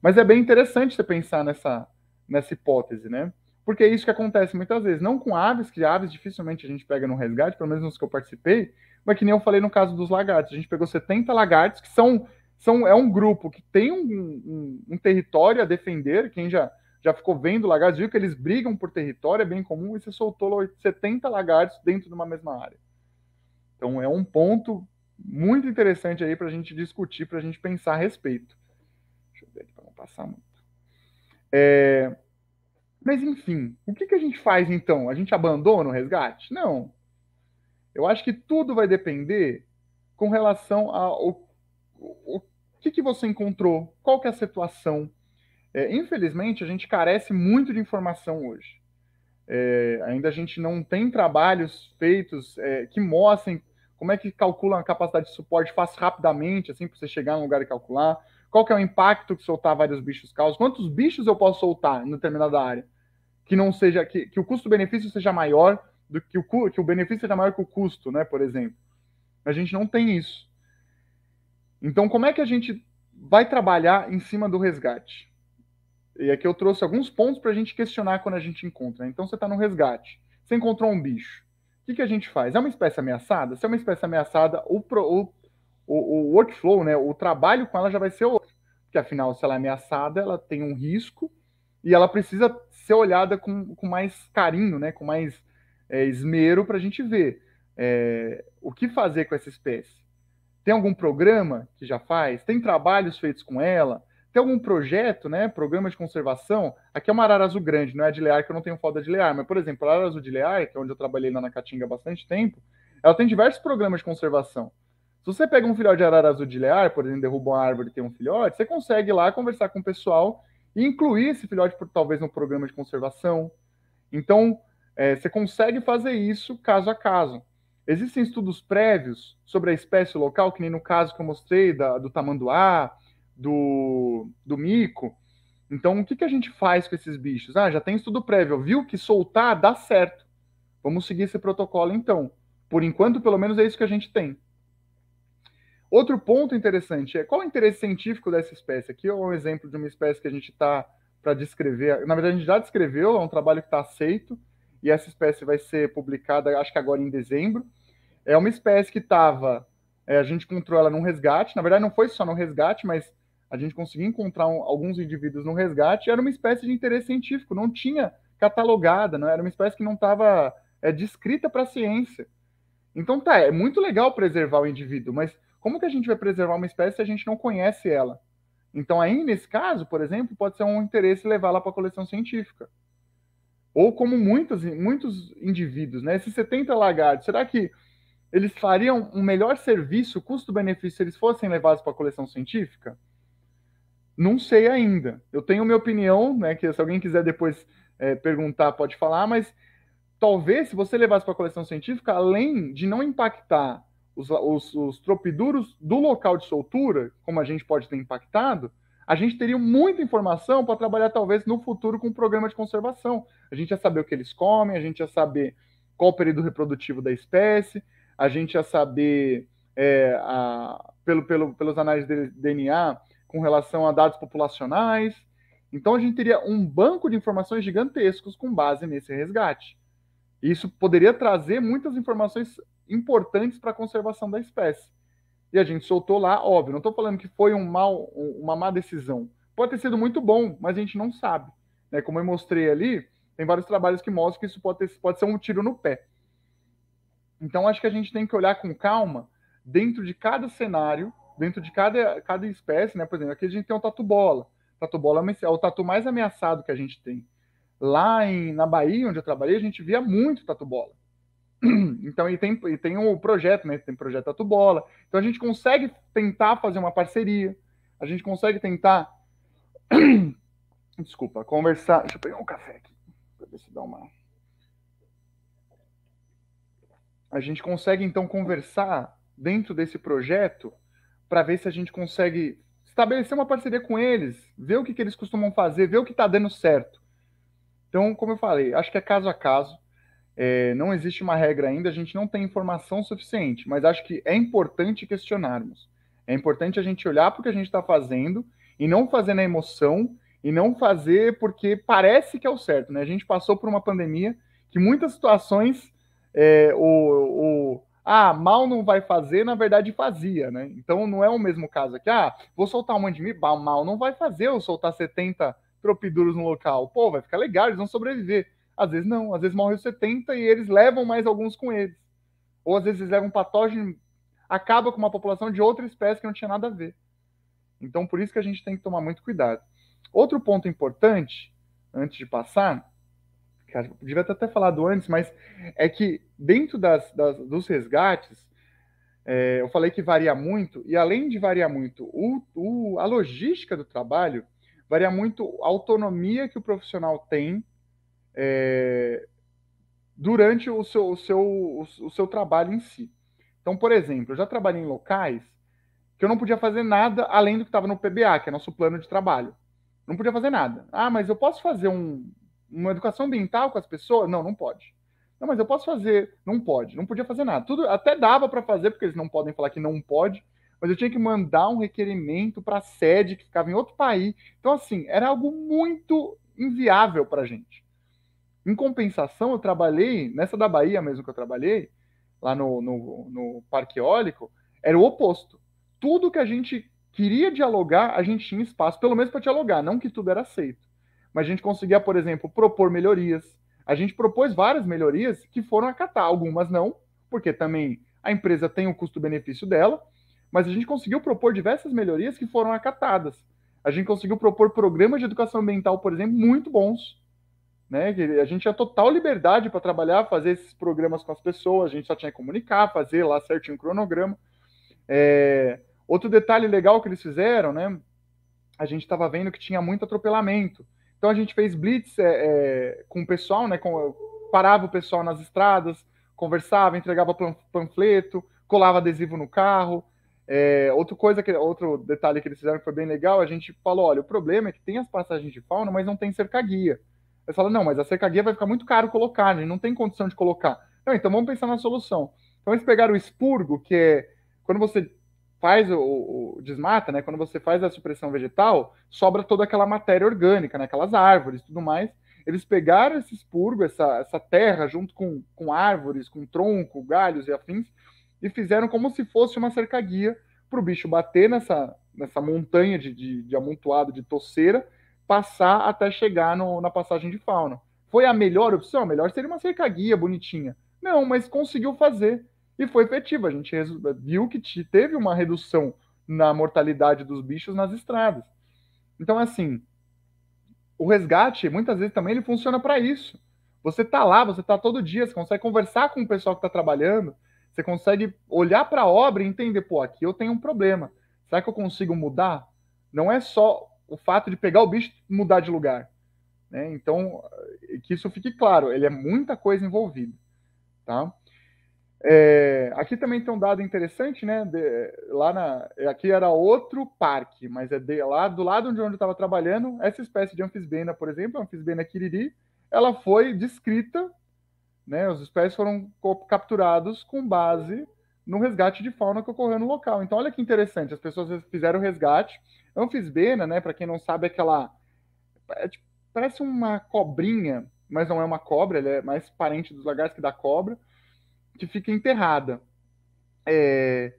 Mas é bem interessante você pensar nessa, nessa hipótese, né? Porque é isso que acontece muitas vezes. Não com aves, que aves dificilmente a gente pega no resgate, pelo menos nos que eu participei, mas que nem eu falei no caso dos lagartos. A gente pegou 70 lagartos, que são, são é um grupo que tem um, um, um território a defender. Quem já, já ficou vendo lagartos viu que eles brigam por território, é bem comum, e você soltou 70 lagartos dentro de uma mesma área. Então é um ponto muito interessante aí para a gente discutir, para a gente pensar a respeito. Deixa eu ver aqui para não passar muito. É... Mas, enfim, o que, que a gente faz então? A gente abandona o resgate? Não. Eu acho que tudo vai depender com relação ao o, que, que você encontrou, qual que é a situação. É, infelizmente, a gente carece muito de informação hoje. É, ainda a gente não tem trabalhos feitos é, que mostrem como é que calcula a capacidade de suporte fácil rapidamente, assim, para você chegar num lugar e calcular? Qual que é o impacto que soltar vários bichos causa? Quantos bichos eu posso soltar em determinada área? Que não seja que, que o custo-benefício seja maior do que o que o benefício seja maior que o custo, né, por exemplo. A gente não tem isso. Então, como é que a gente vai trabalhar em cima do resgate? E aqui eu trouxe alguns pontos para a gente questionar quando a gente encontra. Então, você está no resgate. Você encontrou um bicho. O que, que a gente faz? É uma espécie ameaçada? Se é uma espécie ameaçada, o, pro, o, o, o workflow, né, o trabalho com ela já vai ser outro. Porque, afinal, se ela é ameaçada, ela tem um risco e ela precisa ser olhada com, com mais carinho, né, com mais é, esmero para a gente ver é, o que fazer com essa espécie. Tem algum programa que já faz? Tem trabalhos feitos com ela? tem algum projeto, né, programa de conservação, aqui é uma arara azul grande, não é de lear, que eu não tenho foda de lear, mas, por exemplo, a arara azul de lear, que é onde eu trabalhei lá na Caatinga há bastante tempo, ela tem diversos programas de conservação. Se você pega um filhote de arara azul de lear, por exemplo, derruba uma árvore e tem um filhote, você consegue lá conversar com o pessoal e incluir esse filhote, por, talvez, no programa de conservação. Então, é, você consegue fazer isso caso a caso. Existem estudos prévios sobre a espécie local, que nem no caso que eu mostrei da, do tamanduá, do, do mico. Então, o que, que a gente faz com esses bichos? Ah, já tem estudo prévio, viu que soltar dá certo. Vamos seguir esse protocolo então. Por enquanto, pelo menos é isso que a gente tem. Outro ponto interessante é qual é o interesse científico dessa espécie. Aqui é um exemplo de uma espécie que a gente está para descrever. Na verdade, a gente já descreveu, é um trabalho que está aceito, e essa espécie vai ser publicada, acho que agora em dezembro. É uma espécie que estava, é, a gente encontrou ela num resgate. Na verdade, não foi só num resgate, mas a gente conseguia encontrar um, alguns indivíduos no resgate, era uma espécie de interesse científico, não tinha catalogada, não era uma espécie que não estava é, descrita para a ciência. Então tá, é muito legal preservar o indivíduo, mas como que a gente vai preservar uma espécie se a gente não conhece ela? Então aí nesse caso, por exemplo, pode ser um interesse levá-la para a coleção científica. Ou como muitos, muitos indivíduos, né? Esses 70 lagartos, será que eles fariam um melhor serviço, custo-benefício, se eles fossem levados para a coleção científica? Não sei ainda. Eu tenho minha opinião, né? Que se alguém quiser depois é, perguntar, pode falar, mas talvez se você levasse para a coleção científica, além de não impactar os, os, os tropiduros do local de soltura, como a gente pode ter impactado, a gente teria muita informação para trabalhar, talvez, no futuro com um programa de conservação. A gente ia saber o que eles comem, a gente ia saber qual o período reprodutivo da espécie, a gente ia saber, é, a, pelo, pelo, pelas análises de DNA, com relação a dados populacionais. Então a gente teria um banco de informações gigantescos com base nesse resgate. Isso poderia trazer muitas informações importantes para a conservação da espécie. E a gente soltou lá, óbvio, não estou falando que foi um mal, uma má decisão. Pode ter sido muito bom, mas a gente não sabe. Né? Como eu mostrei ali, tem vários trabalhos que mostram que isso pode, ter, pode ser um tiro no pé. Então acho que a gente tem que olhar com calma dentro de cada cenário dentro de cada, cada espécie, né? Por exemplo, aqui a gente tem o tatu-bola. Tatu-bola é, é o tatu mais ameaçado que a gente tem. Lá em, na Bahia, onde eu trabalhei, a gente via muito tatu-bola. Então, e tem, e tem o projeto, né? Tem projeto tatu-bola. Então, a gente consegue tentar fazer uma parceria. A gente consegue tentar... Desculpa, conversar... Deixa eu pegar um café aqui, para ver se dá uma... A gente consegue, então, conversar dentro desse projeto para ver se a gente consegue estabelecer uma parceria com eles, ver o que, que eles costumam fazer, ver o que está dando certo. Então, como eu falei, acho que é caso a caso. É, não existe uma regra ainda, a gente não tem informação suficiente, mas acho que é importante questionarmos. É importante a gente olhar para o que a gente está fazendo e não fazer na emoção e não fazer porque parece que é o certo. Né? A gente passou por uma pandemia que muitas situações é, o, o ah, mal não vai fazer, na verdade fazia, né? Então não é o mesmo caso aqui, ah, vou soltar um monte de mim, mal não vai fazer eu soltar 70 tropiduros no local. Pô, vai ficar legal, eles vão sobreviver. Às vezes não, às vezes morrem os 70 e eles levam mais alguns com eles. Ou às vezes eles levam um patógeno, acaba com uma população de outra espécie que não tinha nada a ver. Então por isso que a gente tem que tomar muito cuidado. Outro ponto importante, antes de passar, cara, devia até falado antes, mas é que dentro das, das dos resgates, é, eu falei que varia muito, e além de variar muito o, o, a logística do trabalho, varia muito a autonomia que o profissional tem é, durante o seu, o, seu, o, o seu trabalho em si. Então, por exemplo, eu já trabalhei em locais que eu não podia fazer nada além do que estava no PBA, que é nosso plano de trabalho. Não podia fazer nada. Ah, mas eu posso fazer um, uma educação ambiental com as pessoas? Não, não pode. Não, mas eu posso fazer. Não pode. Não podia fazer nada. Tudo até dava para fazer, porque eles não podem falar que não pode, mas eu tinha que mandar um requerimento para a sede que ficava em outro país. Então, assim, era algo muito inviável para a gente. Em compensação, eu trabalhei, nessa da Bahia mesmo que eu trabalhei, lá no, no, no Parque Eólico, era o oposto. Tudo que a gente queria dialogar, a gente tinha espaço, pelo menos para dialogar, não que tudo era aceito mas a gente conseguia, por exemplo, propor melhorias. A gente propôs várias melhorias que foram acatar, algumas não, porque também a empresa tem o custo-benefício dela, mas a gente conseguiu propor diversas melhorias que foram acatadas. A gente conseguiu propor programas de educação ambiental, por exemplo, muito bons. Né? A gente tinha total liberdade para trabalhar, fazer esses programas com as pessoas, a gente só tinha que comunicar, fazer lá certinho o cronograma. É... Outro detalhe legal que eles fizeram, né? A gente estava vendo que tinha muito atropelamento. Então a gente fez blitz é, é, com o pessoal, né? Com, parava o pessoal nas estradas, conversava, entregava panfleto, colava adesivo no carro. É, outra coisa que, outro detalhe que eles fizeram que foi bem legal, a gente falou, olha, o problema é que tem as passagens de fauna, mas não tem cerca-guia. Eles falaram, não, mas a cerca-guia vai ficar muito caro colocar, né? não tem condição de colocar. Não, então vamos pensar na solução. Então eles pegaram o expurgo, que é quando você faz o, o, desmata, né? Quando você faz a supressão vegetal, sobra toda aquela matéria orgânica, né? Aquelas árvores, tudo mais. Eles pegaram esse expurgo, essa, essa terra, junto com, com árvores, com tronco, galhos e afins, e fizeram como se fosse uma cerca-guia para o bicho bater nessa, nessa montanha de, de, de amontoado, de toceira, passar até chegar no, na passagem de fauna. Foi a melhor opção? A melhor seria uma cerca-guia bonitinha. Não, mas conseguiu fazer e foi efetiva. A gente viu que teve uma redução na mortalidade dos bichos nas estradas. Então, assim, o resgate, muitas vezes também, ele funciona para isso. Você está lá, você está todo dia, você consegue conversar com o pessoal que está trabalhando, você consegue olhar para a obra e entender, pô, aqui eu tenho um problema. Será que eu consigo mudar? Não é só o fato de pegar o bicho e mudar de lugar. Né? Então, que isso fique claro, ele é muita coisa envolvida. Tá? É, aqui também tem um dado interessante, né? De, lá na, aqui era outro parque, mas é de, lá do lado onde eu estava trabalhando, essa espécie de anfisbena, por exemplo, a anfisbena quiriri, ela foi descrita, né? Os espécies foram capturados com base no resgate de fauna que ocorreu no local. Então, olha que interessante, as pessoas fizeram o resgate. Anfisbena, né? Para quem não sabe, é aquela é, tipo, parece uma cobrinha, mas não é uma cobra, ela é mais parente dos lagartos que da cobra que fica enterrada. É,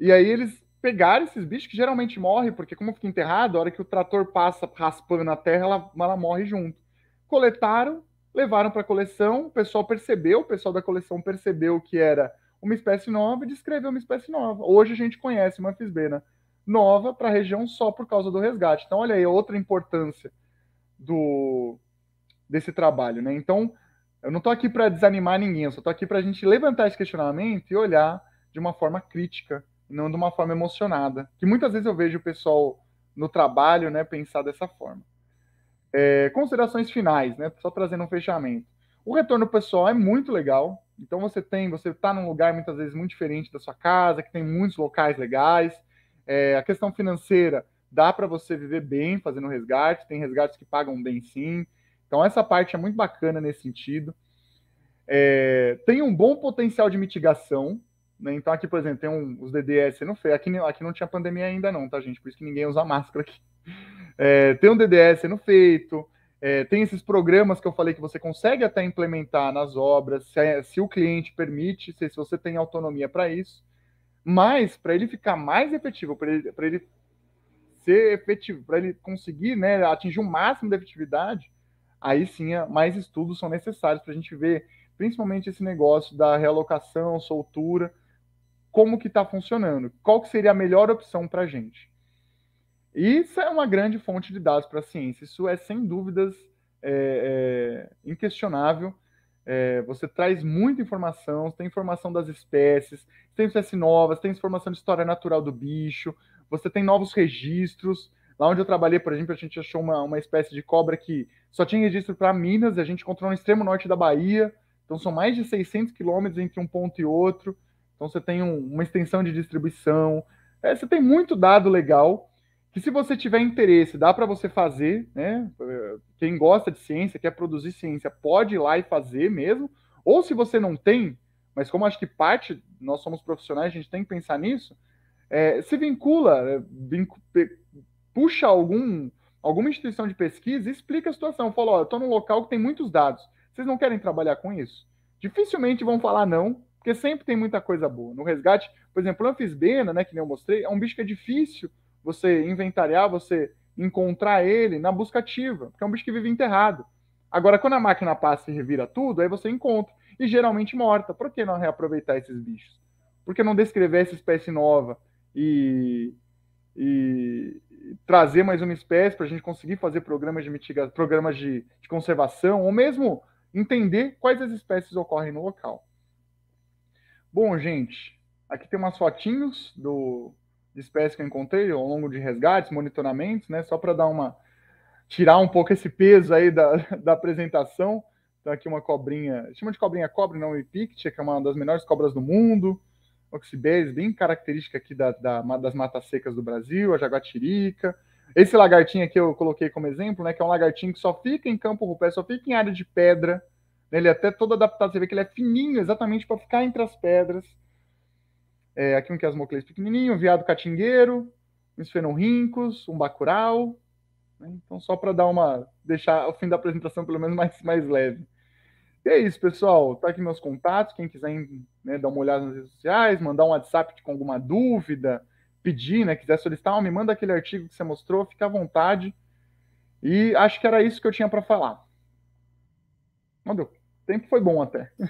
e aí eles pegaram esses bichos que geralmente morrem porque como fica enterrado, a hora que o trator passa raspando a terra, ela, ela morre junto. Coletaram, levaram para a coleção, o pessoal percebeu, o pessoal da coleção percebeu que era uma espécie nova e descreveu uma espécie nova. Hoje a gente conhece uma fisbena nova para a região só por causa do resgate. Então, olha aí outra importância do desse trabalho, né? Então, eu não estou aqui para desanimar ninguém, eu só estou aqui para a gente levantar esse questionamento e olhar de uma forma crítica, não de uma forma emocionada. Que muitas vezes eu vejo o pessoal no trabalho né, pensar dessa forma. É, considerações finais, né? Só trazendo um fechamento. O retorno pessoal é muito legal. Então você tem, você está num lugar muitas vezes muito diferente da sua casa, que tem muitos locais legais. É, a questão financeira dá para você viver bem fazendo resgate. Tem resgates que pagam bem, sim. Então, essa parte é muito bacana nesse sentido. É, tem um bom potencial de mitigação. Né? Então, aqui, por exemplo, tem um, os DDS não FE. Aqui, aqui não tinha pandemia ainda, não, tá, gente? Por isso que ninguém usa máscara aqui. É, tem um DDS sendo feito. É, tem esses programas que eu falei que você consegue até implementar nas obras, se, é, se o cliente permite, se, se você tem autonomia para isso. Mas, para ele ficar mais efetivo, para ele, ele ser efetivo, para ele conseguir né, atingir o máximo de efetividade, aí sim é, mais estudos são necessários para a gente ver, principalmente esse negócio da realocação, soltura, como que está funcionando, qual que seria a melhor opção para a gente. Isso é uma grande fonte de dados para a ciência, isso é sem dúvidas é, é, inquestionável. É, você traz muita informação, tem informação das espécies, tem espécies novas, tem informação de história natural do bicho, você tem novos registros, Lá onde eu trabalhei, por exemplo, a gente achou uma, uma espécie de cobra que só tinha registro para Minas, e a gente encontrou no extremo norte da Bahia. Então são mais de 600 quilômetros entre um ponto e outro. Então você tem um, uma extensão de distribuição. É, você tem muito dado legal que se você tiver interesse, dá para você fazer, né? Quem gosta de ciência, quer produzir ciência, pode ir lá e fazer mesmo. Ou se você não tem, mas como acho que parte, nós somos profissionais, a gente tem que pensar nisso, é, se vincula, é, vincula puxa algum, alguma instituição de pesquisa e explica a situação. Fala, ó, eu estou num local que tem muitos dados. Vocês não querem trabalhar com isso? Dificilmente vão falar não, porque sempre tem muita coisa boa. No resgate, por exemplo, o anfisbena, né, que nem eu mostrei, é um bicho que é difícil você inventariar, você encontrar ele na busca ativa, porque é um bicho que vive enterrado. Agora, quando a máquina passa e revira tudo, aí você encontra. E geralmente morta. Por que não reaproveitar esses bichos? Por que não descrever essa espécie nova e, e, trazer mais uma espécie para a gente conseguir fazer programas de mitigação, programas de, de conservação, ou mesmo entender quais as espécies ocorrem no local. Bom, gente, aqui tem umas fotinhos do, de espécies que eu encontrei ao longo de resgates, monitoramentos, né? Só para dar uma tirar um pouco esse peso aí da, da apresentação. Então aqui uma cobrinha, chama de cobrinha cobre, não ipict, que é uma das melhores cobras do mundo oxibeiros, bem característica aqui da, da, das matas secas do Brasil, a jaguatirica. Esse lagartinho aqui eu coloquei como exemplo, né? Que é um lagartinho que só fica em campo rupestre, só fica em área de pedra. Né, ele é até todo adaptado, você vê que ele é fininho exatamente para ficar entre as pedras. É, aqui um quiasmocles pequenininho, um viado catingueiro, um fenorrincos, um bacural. Né, então só para dar uma deixar o fim da apresentação pelo menos mais, mais leve. E é isso, pessoal. Tá aqui meus contatos. Quem quiser né, dar uma olhada nas redes sociais, mandar um WhatsApp com alguma dúvida, pedir, né? Quiser solicitar, me manda aquele artigo que você mostrou, fica à vontade. E acho que era isso que eu tinha para falar. Mandou. O tempo foi bom até.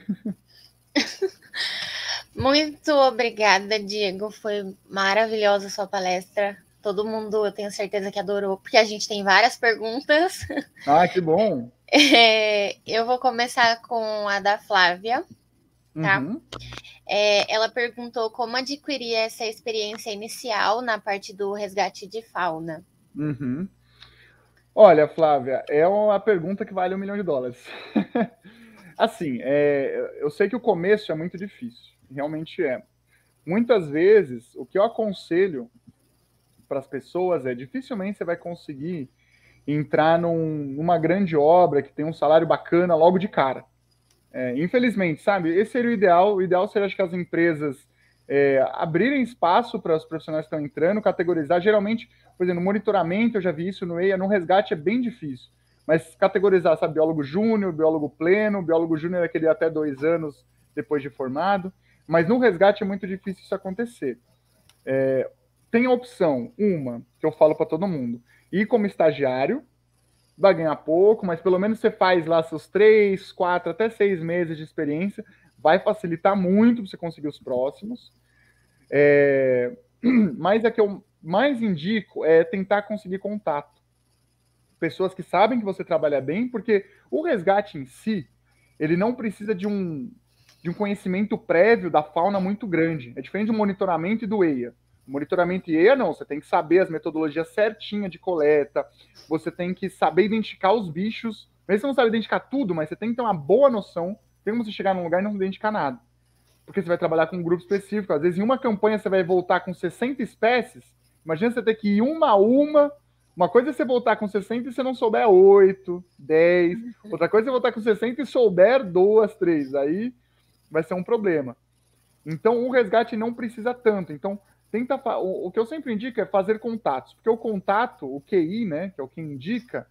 Muito obrigada, Diego. Foi maravilhosa sua palestra. Todo mundo, eu tenho certeza que adorou, porque a gente tem várias perguntas. Ah, que bom! É, eu vou começar com a da Flávia, tá? Uhum. É, ela perguntou como adquirir essa experiência inicial na parte do resgate de fauna. Uhum. Olha, Flávia, é uma pergunta que vale um milhão de dólares. assim, é, eu sei que o começo é muito difícil, realmente é. Muitas vezes, o que eu aconselho para as pessoas é dificilmente você vai conseguir entrar num, numa grande obra que tem um salário bacana logo de cara. É, infelizmente, sabe? Esse seria o ideal. O ideal seria acho que as empresas é, abrirem espaço para os profissionais que estão entrando, categorizar. Geralmente, por exemplo, no monitoramento, eu já vi isso no EIA, no resgate é bem difícil. Mas categorizar, sabe, biólogo júnior, biólogo pleno, biólogo júnior é aquele até dois anos depois de formado. Mas no resgate é muito difícil isso acontecer. É, tem a opção, uma, que eu falo para todo mundo ir como estagiário, vai ganhar pouco, mas pelo menos você faz lá seus três, quatro, até seis meses de experiência, vai facilitar muito para você conseguir os próximos. É... Mas é que eu mais indico é tentar conseguir contato. Pessoas que sabem que você trabalha bem, porque o resgate em si, ele não precisa de um, de um conhecimento prévio da fauna muito grande. É diferente do monitoramento e do EIA. Monitoramento e EIA é não, você tem que saber as metodologias certinhas de coleta, você tem que saber identificar os bichos, mesmo você não sabe identificar tudo, mas você tem que ter uma boa noção, tem como você chegar num lugar e não identificar nada. Porque você vai trabalhar com um grupo específico, às vezes em uma campanha você vai voltar com 60 espécies, imagina você ter que ir uma a uma, uma coisa é você voltar com 60 e você não souber 8, 10, uhum. outra coisa é você voltar com 60 e souber 2, 3, aí vai ser um problema. Então o resgate não precisa tanto, então tenta o, o, que eu sempre indico é fazer contatos, porque o contato, o QI, né, que é o que indica,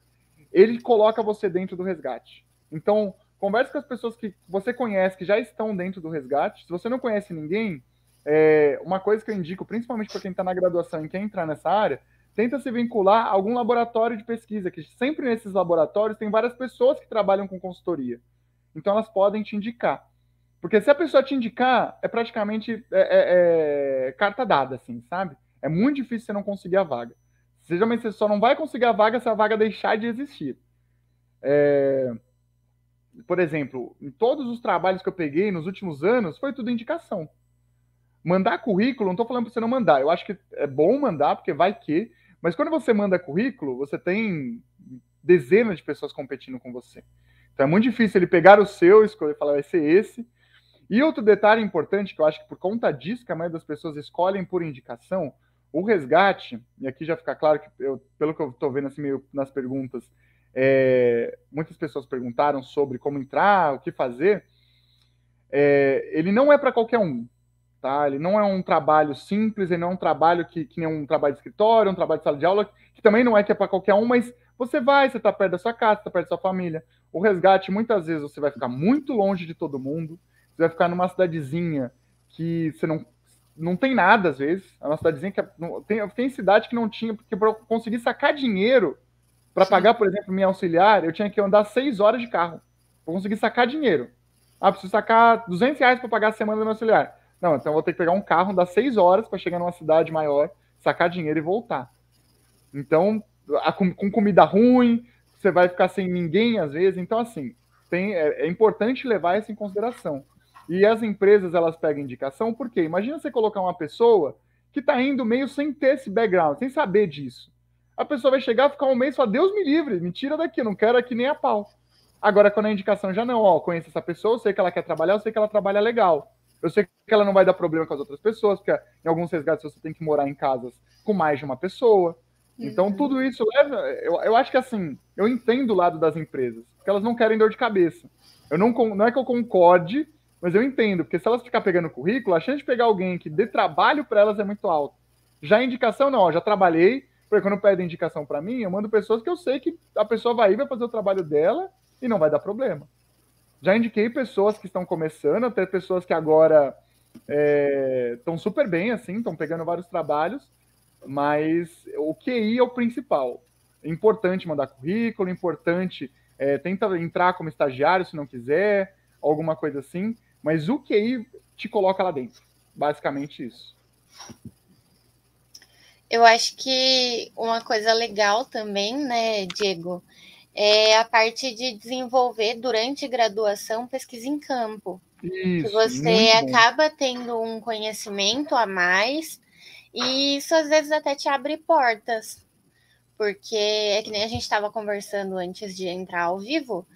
ele coloca você dentro do resgate. Então, converse com as pessoas que você conhece, que já estão dentro do resgate. Se você não conhece ninguém, é, uma coisa que eu indico, principalmente para quem está na graduação e quer entrar nessa área, tenta se vincular a algum laboratório de pesquisa, que sempre nesses laboratórios tem várias pessoas que trabalham com consultoria. Então, elas podem te indicar. Porque se a pessoa te indicar, é praticamente é, é, é, carta dada, assim, sabe? É muito difícil você não conseguir a vaga. Geralmente você só não vai conseguir a vaga se a vaga deixar de existir. É, por exemplo, em todos os trabalhos que eu peguei nos últimos anos, foi tudo indicação. Mandar currículo, não estou falando para você não mandar. Eu acho que é bom mandar, porque vai que. Mas quando você manda currículo, você tem dezenas de pessoas competindo com você. Então é muito difícil ele pegar o seu, escolher, falar, vai ser esse e outro detalhe importante que eu acho que por conta disso que a maioria das pessoas escolhem por indicação, o resgate, e aqui já fica claro que eu, pelo que eu estou vendo assim meio nas perguntas, é, muitas pessoas perguntaram sobre como entrar, o que fazer. É, ele não é para qualquer um, tá? Ele não é um trabalho simples, ele não é um trabalho que, que nem um trabalho de escritório, um trabalho de sala de aula, que também não é que é para qualquer um, mas você vai, você está perto da sua casa, está perto da sua família. O resgate, muitas vezes, você vai ficar muito longe de todo mundo você vai ficar numa cidadezinha que você não, não tem nada, às vezes. É uma cidadezinha que é, não, tem, tem cidade que não tinha, porque para conseguir sacar dinheiro para pagar, por exemplo, minha auxiliar, eu tinha que andar seis horas de carro para conseguir sacar dinheiro. Ah, preciso sacar 200 reais para pagar a semana do meu auxiliar. Não, então eu vou ter que pegar um carro, andar seis horas para chegar numa cidade maior, sacar dinheiro e voltar. Então, a, com, com, comida ruim, você vai ficar sem ninguém às vezes. Então, assim, tem, é, é importante levar isso em consideração. E as empresas elas pegam indicação, porque imagina você colocar uma pessoa que está indo meio sem ter esse background, sem saber disso. A pessoa vai chegar, ficar um mês e falar, Deus me livre, me tira daqui, não quero aqui nem a pau. Agora, quando a indicação já não, ó, conheço essa pessoa, eu sei que ela quer trabalhar, eu sei que ela trabalha legal. Eu sei que ela não vai dar problema com as outras pessoas, porque em alguns resgates você tem que morar em casas com mais de uma pessoa. Então, uhum. tudo isso leva. Eu, eu acho que assim, eu entendo o lado das empresas, porque elas não querem dor de cabeça. Eu não, não é que eu concorde mas eu entendo, porque se elas ficar pegando currículo, a chance de pegar alguém que dê trabalho para elas é muito alta. Já indicação, não, ó, já trabalhei, porque quando pedem indicação para mim, eu mando pessoas que eu sei que a pessoa vai ir, vai fazer o trabalho dela e não vai dar problema. Já indiquei pessoas que estão começando, até pessoas que agora estão é, super bem, assim, estão pegando vários trabalhos, mas o QI é o principal. É importante mandar currículo, é importante é, tenta entrar como estagiário se não quiser, alguma coisa assim. Mas o QI te coloca lá dentro. Basicamente isso. Eu acho que uma coisa legal também, né, Diego, é a parte de desenvolver durante graduação pesquisa em campo. Isso, você acaba tendo um conhecimento a mais e isso às vezes até te abre portas. Porque é que nem a gente estava conversando antes de entrar ao vivo,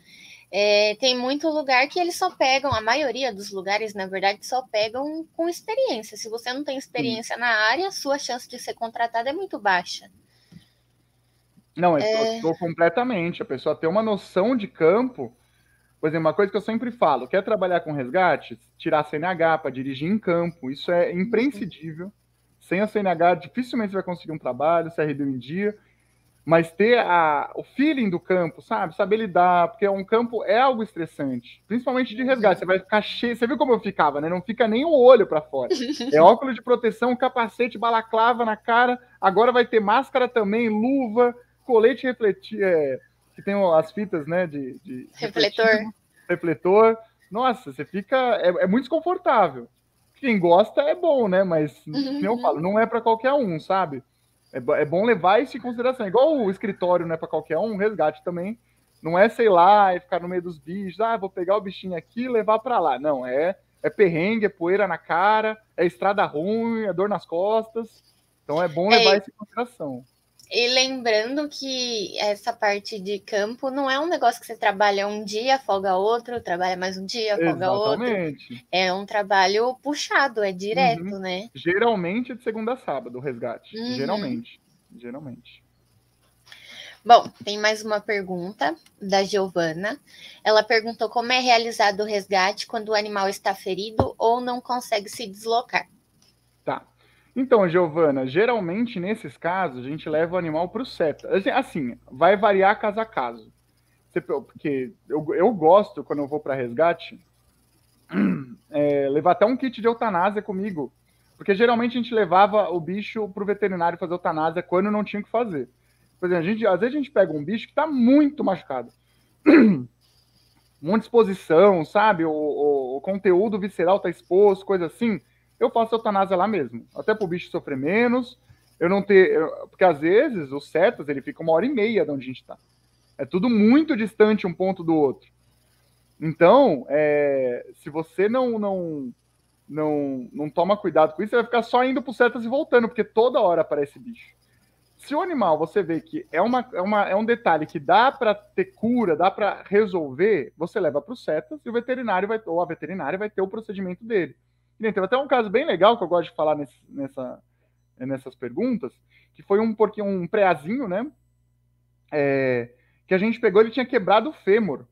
é, tem muito lugar que eles só pegam, a maioria dos lugares, na verdade, só pegam com experiência. Se você não tem experiência hum. na área, sua chance de ser contratado é muito baixa. Não, eu é... estou completamente. A pessoa ter uma noção de campo. Por exemplo, uma coisa que eu sempre falo: quer trabalhar com resgate? Tirar a CNH para dirigir em campo. Isso é uhum. imprescindível. Sem a CNH, dificilmente você vai conseguir um trabalho, CRD é em dia mas ter a, o feeling do campo, sabe? Saber lidar, porque um campo é algo estressante, principalmente de resgate. Você vai ficar cheio, você viu como eu ficava, né? Não fica nem o olho para fora. É óculos de proteção, capacete, balaclava na cara. Agora vai ter máscara também, luva, colete refletir, é, que tem as fitas, né? De, de refletor. Refletor. Nossa, você fica. É, é, muito desconfortável. Quem gosta é bom, né? Mas, uhum. como eu falo, não é para qualquer um, sabe? É, é, bom levar isso em consideração. Igual o escritório né, para qualquer um, o resgate também não é, sei lá, é ficar no meio dos bichos, ah, vou pegar o bichinho aqui e levar para lá. Não, é, é perrengue, é poeira na cara, é estrada ruim, é dor nas costas. Então é bom é, levar é, isso em consideração. E lembrando que essa parte de campo não é um negócio que você trabalha um dia, folga outro, trabalha mais um dia, folga Exatamente. outro. É um trabalho puxado, é direto, uhum. né? Geralmente é de segunda a sábado o resgate. Uhum. Geralmente. Geralmente. Bom, tem mais uma pergunta da Giovana. Ela perguntou como é realizado o resgate quando o animal está ferido ou não consegue se deslocar. Tá. Então, Giovana, geralmente nesses casos a gente leva o animal para o CEPTA. Assim, assim, vai variar caso a caso. Porque eu, eu gosto, quando eu vou para resgate, é, levar até um kit de eutanásia comigo. Porque geralmente a gente levava o bicho para o veterinário fazer eutanásia quando não tinha o que fazer. Por exemplo, gente, às vezes a gente pega um bicho que está muito machucado. Muita exposição, sabe? O, o, o conteúdo visceral está exposto, coisa assim eu faço eutanásia lá mesmo. Até pro bicho sofrer menos, eu não ter. porque às vezes os setas ele fica uma hora e meia de onde a gente está. É tudo muito distante um ponto do outro. Então, é, se você não, não não não toma cuidado com isso, você vai ficar só indo pro setas e voltando, porque toda hora aparece bicho. Se o animal você vê que é, uma, é, uma, é um detalhe que dá para ter cura, dá para resolver, você leva para os setas e o veterinário vai ou a veterinária vai ter o procedimento dele nem teve até um caso bem legal que eu gosto de falar nesse, nessa, nessas perguntas, que foi um porque um preazinho, né? É, que a gente pegou, ele tinha quebrado o fêmur.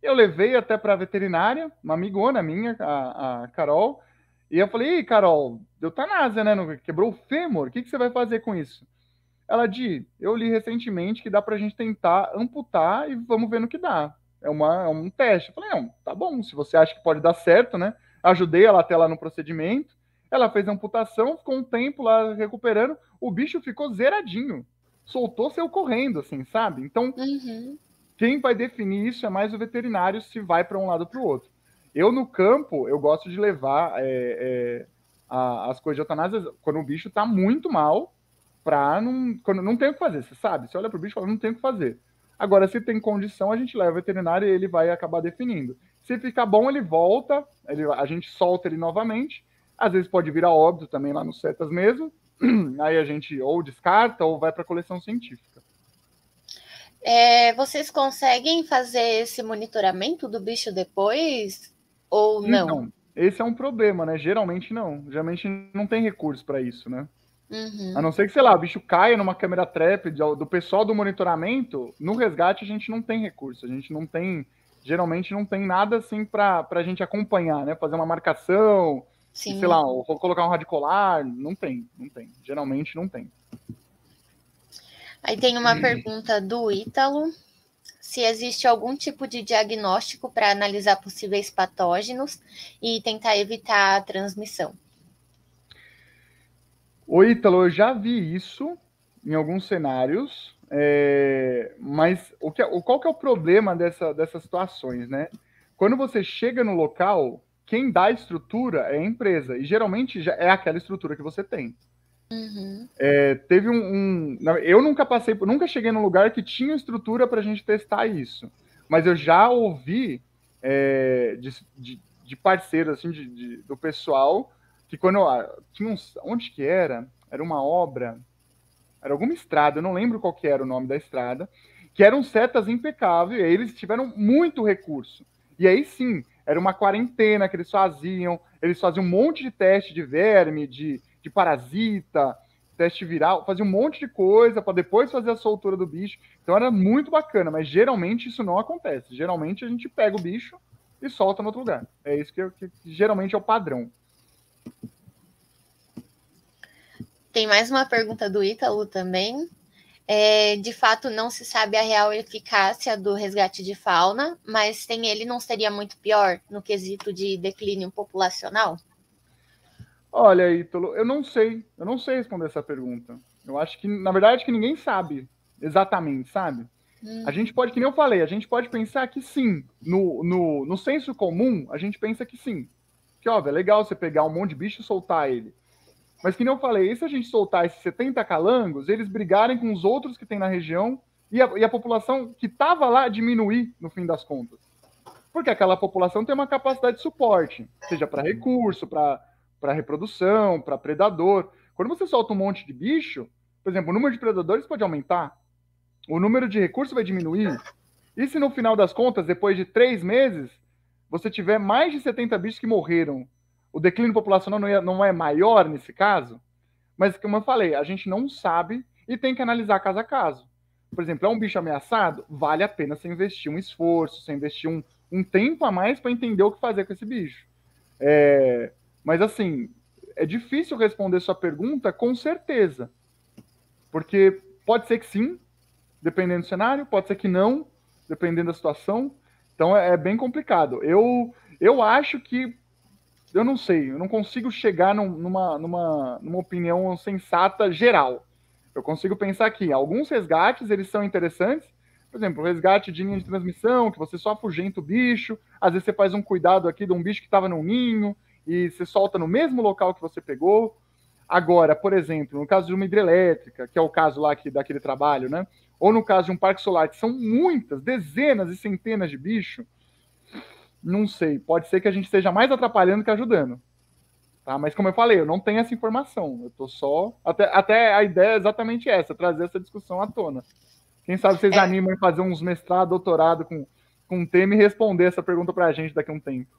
Eu levei até para a veterinária, uma amigona minha, a, a, Carol, e eu falei, Ei, Carol, deu eutanásia, né? Quebrou o fêmur, o que, que você vai fazer com isso? Ela disse, eu li recentemente que dá para a gente tentar amputar e vamos ver no que dá. É, uma, é um teste. Eu falei, não, tá bom, se você acha que pode dar certo, né? ajudei ela até lá no procedimento. Ela fez amputação, ficou um tempo lá recuperando. O bicho ficou zeradinho. Soltou seu correndo, assim, sabe? Então, uhum. quem vai definir isso é mais o veterinário se vai para um lado para o outro. Eu, no campo, eu gosto de levar é, é, a, as coisas de eutanásia quando o bicho está muito mal, para não. Quando não tem o que fazer, você sabe? Você olha para o bicho e fala, não tem o que fazer. Agora, se tem condição, a gente leva o veterinário e ele vai acabar definindo. Se ficar bom, ele volta, ele, a gente solta ele novamente. Às vezes pode virar óbito também lá nos setas mesmo. Aí a gente ou descarta ou vai para a coleção científica. É, vocês conseguem fazer esse monitoramento do bicho depois ou não? Então, esse é um problema, né? Geralmente não. Geralmente não tem recurso para isso, né? Uhum. A não ser que, sei lá, o bicho caia numa câmera trap do pessoal do monitoramento, no resgate a gente não tem recurso, a gente não tem geralmente não tem nada assim para a gente acompanhar, né? Fazer uma marcação, sei lá, colocar um radicolar, não tem, não tem. Geralmente não tem. Aí tem uma hum. pergunta do Ítalo, se existe algum tipo de diagnóstico para analisar possíveis patógenos e tentar evitar a transmissão. Oi, Ítalo, eu já vi isso em alguns cenários, é, mas o que, é, o, qual que é o problema dessa, dessas situações, né? Quando você chega no local, quem dá a estrutura é a empresa. E geralmente já é aquela estrutura que você tem. Uhum. É, teve um, um, Eu nunca passei, nunca cheguei num lugar que tinha estrutura para a gente testar isso. Mas eu já ouvi é, de, de, de parceiros, assim, de, de, do pessoal, que quando. Ah, tinha uns, onde que era? Era uma obra era alguma estrada, eu não lembro qual que era o nome da estrada, que eram setas impecáveis, e aí eles tiveram muito recurso. E aí sim, era uma quarentena que eles faziam, eles faziam um monte de teste de verme, de, de parasita, teste viral, faziam um monte de coisa para depois fazer a soltura do bicho. Então era muito bacana, mas geralmente isso não acontece. Geralmente a gente pega o bicho e solta no outro lugar. É isso que, que geralmente é o padrão. Tem mais uma pergunta do Ítalo também. É, de fato, não se sabe a real eficácia do resgate de fauna, mas sem ele não seria muito pior no quesito de declínio populacional? Olha, Ítalo, eu não sei. Eu não sei responder essa pergunta. Eu acho que, na verdade, que ninguém sabe exatamente, sabe? Hum. A gente pode, que nem eu falei, a gente pode pensar que sim. No, no, no senso comum, a gente pensa que sim. Que, óbvio, é legal você pegar um monte de bicho e soltar ele. Mas que nem eu falei, e se a gente soltar esses 70 calangos, eles brigarem com os outros que tem na região e a, e a população que estava lá diminuir no fim das contas? Porque aquela população tem uma capacidade de suporte, seja para recurso, para reprodução, para predador. Quando você solta um monte de bicho, por exemplo, o número de predadores pode aumentar, o número de recursos vai diminuir. E se no final das contas, depois de três meses, você tiver mais de 70 bichos que morreram o declínio populacional não é, não é maior nesse caso? Mas, como eu falei, a gente não sabe e tem que analisar caso a caso. Por exemplo, é um bicho ameaçado? Vale a pena você investir um esforço, você investir um, um tempo a mais para entender o que fazer com esse bicho. É, mas, assim, é difícil responder sua pergunta com certeza. Porque pode ser que sim, dependendo do cenário, pode ser que não, dependendo da situação. Então, é, é bem complicado. Eu, eu acho que eu não sei, eu não consigo chegar num, numa, numa, numa opinião sensata geral. Eu consigo pensar que alguns resgates eles são interessantes, por exemplo, resgate de linha de transmissão, que você só afugenta o bicho, às vezes você faz um cuidado aqui de um bicho que estava no ninho e você solta no mesmo local que você pegou. Agora, por exemplo, no caso de uma hidrelétrica, que é o caso lá que, daquele trabalho, né? Ou no caso de um parque solar, que são muitas, dezenas e centenas de bichos, não sei. Pode ser que a gente esteja mais atrapalhando que ajudando. Tá? Mas como eu falei, eu não tenho essa informação. Eu tô só. Até, até a ideia é exatamente essa, trazer essa discussão à tona. Quem sabe vocês é. animam a fazer uns mestrado, doutorado com, com um tema e responder essa pergunta para a gente daqui a um tempo.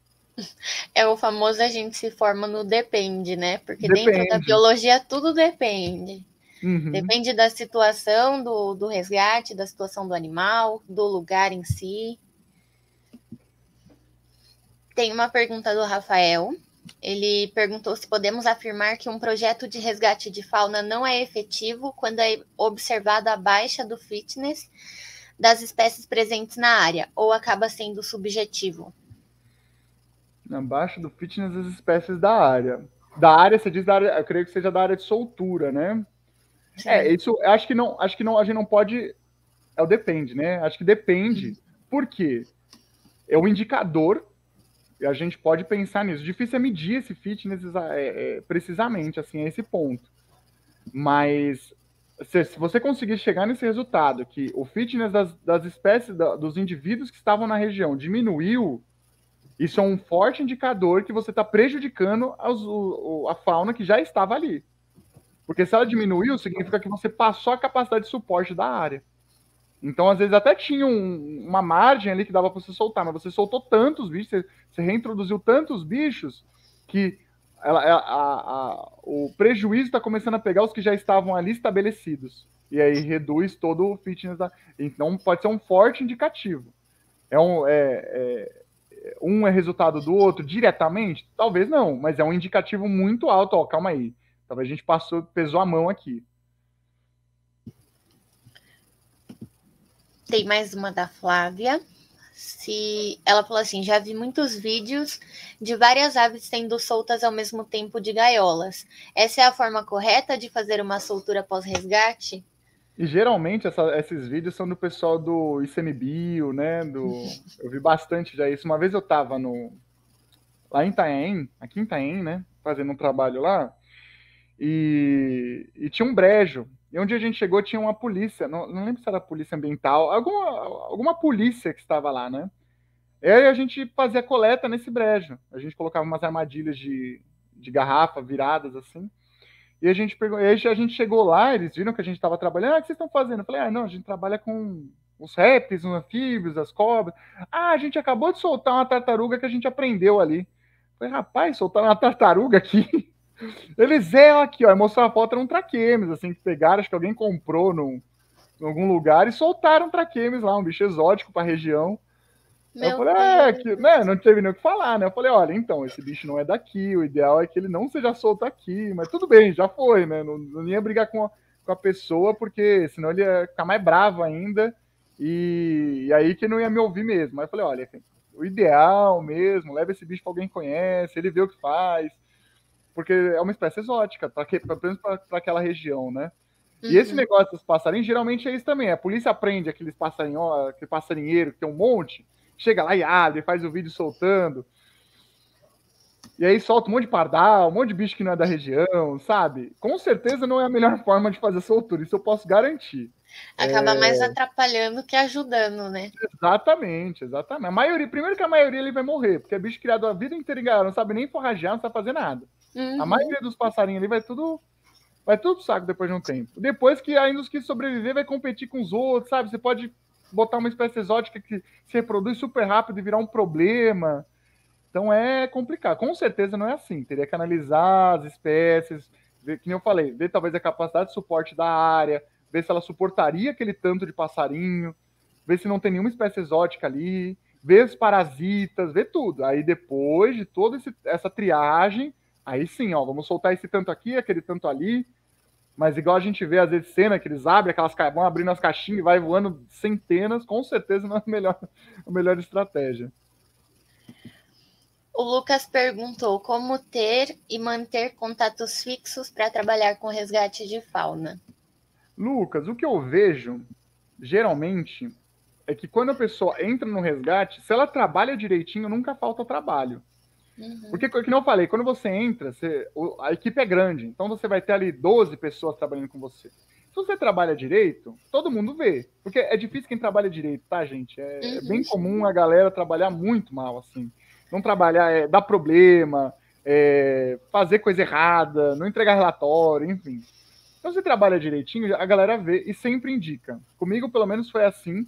É o famoso a gente se forma no depende, né? Porque depende. dentro da biologia tudo depende. Uhum. Depende da situação do, do resgate, da situação do animal, do lugar em si. Tem uma pergunta do Rafael. Ele perguntou se podemos afirmar que um projeto de resgate de fauna não é efetivo quando é observada a baixa do fitness das espécies presentes na área, ou acaba sendo subjetivo? Na baixa do fitness das espécies da área. Da área, você diz da área, eu creio que seja da área de soltura, né? Sim. É, isso acho que não, acho que não, a gente não pode. É o depende, né? Acho que depende. Uhum. Por quê? É um indicador a gente pode pensar nisso. Difícil é medir esse fitness é, é, precisamente, assim, a esse ponto. Mas se, se, você conseguir chegar nesse resultado, que o fitness das, das espécies, da, dos indivíduos que estavam na região diminuiu, isso é um forte indicador que você está prejudicando as, o, a fauna que já estava ali. Porque se ela diminuiu, significa que você passou a capacidade de suporte da área. Então, às vezes, até tinha um, uma margem ali que dava para você soltar, mas você soltou tantos bichos, você, você reintroduziu tantos bichos que ela, a, a, a, o prejuízo está começando a pegar os que já estavam ali estabelecidos. E aí reduz todo o fitness. Da... Então pode ser um forte indicativo. É um, é, é, um é resultado do outro diretamente? Talvez não, mas é um indicativo muito alto. Ó, calma aí. Talvez a gente passou, pesou a mão aqui. Tem mais uma da Flávia. Se ela falou assim, já vi muitos vídeos de várias aves sendo soltas ao mesmo tempo de gaiolas. Essa é a forma correta de fazer uma soltura pós-resgate? E geralmente essa, esses vídeos são do pessoal do ICMBio, né? Do, eu vi bastante já isso. Uma vez eu tava no, lá em Itaém, aqui em Itaém, né? Fazendo um trabalho lá. E, e tinha um brejo e onde a gente chegou tinha uma polícia, não, não lembro se era polícia ambiental, alguma, alguma polícia que estava lá, né? E aí a gente fazia coleta nesse brejo. A gente colocava umas armadilhas de, de garrafa viradas assim. E a gente pegou, e a gente chegou lá, eles viram que a gente estava trabalhando. Ah, o que vocês estão fazendo? Eu falei, ah, não, a gente trabalha com os répteis, os anfíbios, as cobras. Ah, a gente acabou de soltar uma tartaruga que a gente aprendeu ali. Eu falei, rapaz, soltar uma tartaruga aqui? Eles eram aqui, ó. E a foto, um traquemes, assim, que pegaram, acho que alguém comprou num, em algum lugar e soltaram traquemes lá, um bicho exótico para a região. Meu eu falei, é, que, né, não teve nem o que falar, né? Eu falei, olha, então, esse bicho não é daqui, o ideal é que ele não seja solto aqui, mas tudo bem, já foi, né? Não, não ia brigar com a, com a pessoa, porque senão ele ia ficar mais bravo ainda, e, e aí que não ia me ouvir mesmo. Aí eu falei, olha, o ideal mesmo, leva esse bicho para alguém que conhece, ele vê o que faz, porque é uma espécie exótica, pra que, pelo menos para aquela região, né? E uhum. esse negócio dos passarinhos, geralmente é isso também. A polícia prende aqueles passarinhos, aquele passarinheiro que tem um monte, chega lá e abre, faz o vídeo soltando. E aí solta um monte de pardal, um monte de bicho que não é da região, sabe? Com certeza não é a melhor forma de fazer soltura, isso eu posso garantir. Acaba é... mais atrapalhando que ajudando, né? Exatamente, exatamente. A maioria, primeiro que a maioria ele vai morrer, porque é bicho criado a vida inteira, não sabe nem forragear, não sabe fazer nada. Uhum. A maioria dos passarinhos ali vai tudo vai tudo pro saco depois de um tempo. Depois que ainda os que sobreviver vai competir com os outros, sabe? Você pode botar uma espécie exótica que se reproduz super rápido e virar um problema. Então é complicado. Com certeza não é assim. Teria que analisar as espécies, ver, que nem eu falei, ver talvez a capacidade de suporte da área, ver se ela suportaria aquele tanto de passarinho, ver se não tem nenhuma espécie exótica ali, ver os parasitas, ver tudo. Aí depois de toda essa triagem, Aí sim, ó, vamos soltar esse tanto aqui, aquele tanto ali. Mas igual a gente vê às vezes cena que eles abrem aquelas vão abrindo as caixinhas e vai voando centenas, com certeza não é a melhor, a melhor estratégia. O Lucas perguntou como ter e manter contatos fixos para trabalhar com resgate de fauna. Lucas, o que eu vejo geralmente é que quando a pessoa entra no resgate, se ela trabalha direitinho, nunca falta trabalho. Uhum. Porque, como eu falei, quando você entra, você, a equipe é grande, então você vai ter ali 12 pessoas trabalhando com você. Se você trabalha direito, todo mundo vê. Porque é difícil quem trabalha direito, tá, gente? É, uhum. é bem uhum. comum a galera trabalhar muito mal, assim. Não trabalhar, é, dar problema, é, fazer coisa errada, não entregar relatório, enfim. Então, se trabalha direitinho, a galera vê e sempre indica. Comigo, pelo menos, foi assim.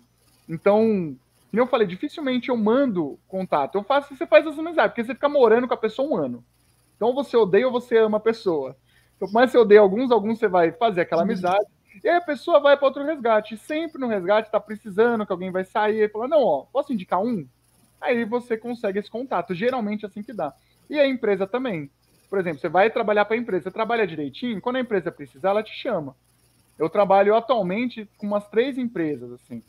Então, que eu falei, dificilmente eu mando contato. Eu faço, você faz as amizades porque você fica morando com a pessoa um ano. Então você odeia ou você ama a pessoa. Então, você odeia alguns, alguns você vai fazer aquela uhum. amizade. E aí a pessoa vai para outro resgate. sempre no resgate tá precisando que alguém vai sair e fala: não, ó, posso indicar um? Aí você consegue esse contato. Geralmente é assim que dá. E a empresa também. Por exemplo, você vai trabalhar para a empresa, você trabalha direitinho, quando a empresa precisar, ela te chama. Eu trabalho atualmente com umas três empresas, assim.